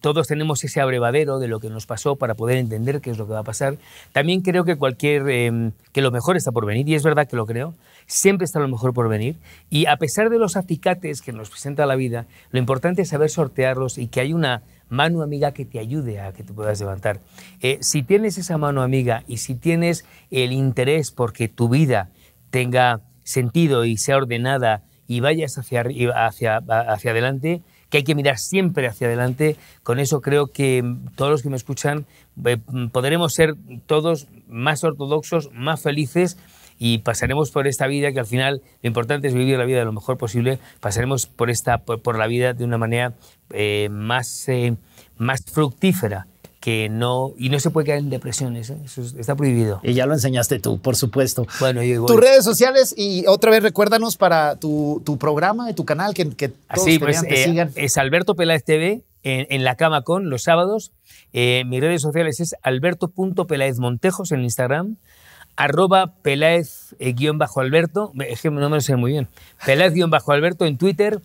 todos tenemos ese abrevadero de lo que nos pasó para poder entender qué es lo que va a pasar. También creo que cualquier, em, que lo mejor está por venir, y es verdad que lo creo, siempre está lo mejor por venir. Y a pesar de los acicates que nos presenta la vida, lo importante es saber sortearlos y que hay una mano amiga que te ayude a que te puedas levantar. Eh, si tienes esa mano amiga y si tienes el interés porque tu vida tenga sentido y sea ordenada y vayas hacia, hacia, hacia adelante, que hay que mirar siempre hacia adelante. Con eso creo que todos los que me escuchan eh, podremos ser todos más ortodoxos, más felices y pasaremos por esta vida que al final lo importante es vivir la vida lo mejor posible. Pasaremos por esta la vida de una manera eh, más eh, más fructífera que no, y no se puede caer en depresiones ¿eh? eso, está prohibido. Y ya lo enseñaste tú, por supuesto. Bueno, Tus redes sociales y otra vez recuérdanos para tu, programa y tu canal que, ah, todos Así, pues, eh, sigan. Es Alberto Peláez TV en, La Cama Con los sábados. Eh, mis redes sociales es alberto.pelaezmontejos en Instagram arroba Peláez Alberto, es que no me lo sé muy bien, Peláez Alberto en Twitter,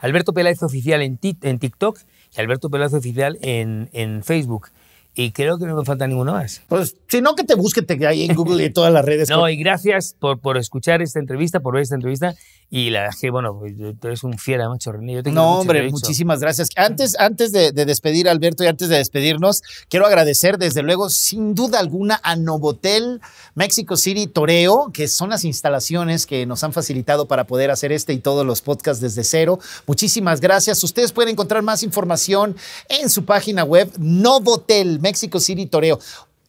Alberto Peláez oficial en, en TikTok Alberto Pelazo Oficial en, en Facebook. Y creo que no me falta ninguno más. Pues, si no, que te busquen ahí en Google y todas las redes. *laughs* no, y gracias por, por escuchar esta entrevista, por ver esta entrevista. Y la dejé, bueno, pues, tú eres un fiera, macho René. Yo tengo no, hombre, muchísimas gracias. Antes, antes de, despedir despedir, Alberto, y antes de despedirnos, quiero agradecer, desde luego, sin duda alguna, a Novotel Mexico City Toreo, que son las instalaciones que nos han facilitado para poder hacer este y todos los podcasts desde cero. Muchísimas gracias. Ustedes pueden encontrar más información en su página web, Novotel Mexico City Toreo.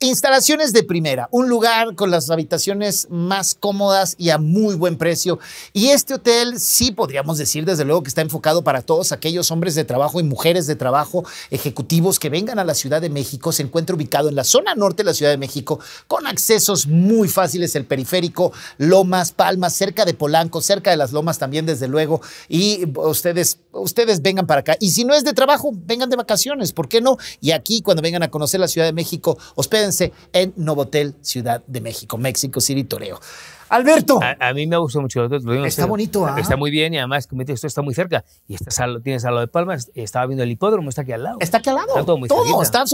Instalaciones de primera, un lugar con las habitaciones más cómodas y a muy buen precio. Y este hotel sí podríamos decir desde luego que está enfocado para todos aquellos hombres de trabajo y mujeres de trabajo ejecutivos que vengan a la Ciudad de México. Se encuentra ubicado en la zona norte de la Ciudad de México con accesos muy fáciles, el periférico, Lomas, Palmas, cerca de Polanco, cerca de las Lomas también desde luego. Y ustedes, ustedes vengan para acá. Y si no es de trabajo, vengan de vacaciones, ¿por qué no? Y aquí cuando vengan a conocer la Ciudad de México, hospeden en Novotel, Ciudad de México, México City Toreo. Alberto. A, mí me gustó mucho. está bonito. ¿ah? Está muy bien y además, como esto está muy cerca. Y tienes a lo de Palmas, estaba viendo el hipódromo, está aquí al lado. Está aquí al lado. todo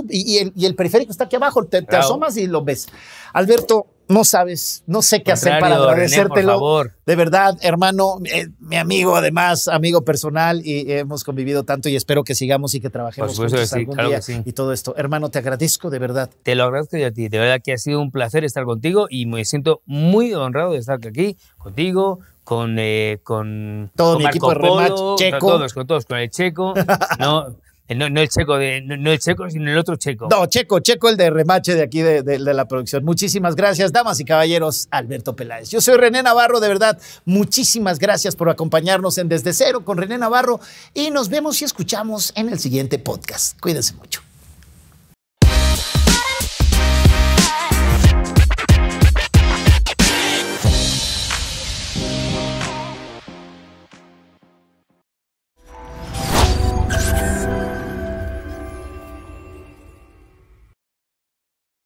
y, el, periférico está aquí abajo, te asomas y lo ves. Alberto, no sabes, no sé qué hacer para agradecértelo. De verdad, hermano, eh, mi amigo, además, amigo personal, y hemos convivido tanto y espero que sigamos y que trabajemos juntos algún día y todo esto. Hermano, te agradezco de verdad. Te lo agradezco y a ti. De verdad que ha sido un placer estar contigo y me siento muy honrado de estar aquí contigo, con, eh, con todo mi equipo de Polo, checo. Con todos, con todos, con el checo. *laughs* no, no, el checo, de, no, el checo, sino el otro checo. No, checo, checo, el de remache de aquí de, de, la producción. Muchísimas gracias, damas y caballeros, Alberto Peláez. Yo soy René Navarro, de verdad, muchísimas gracias por acompañarnos en Desde Cero con René Navarro y nos vemos y escuchamos en el siguiente podcast. Cuídense mucho.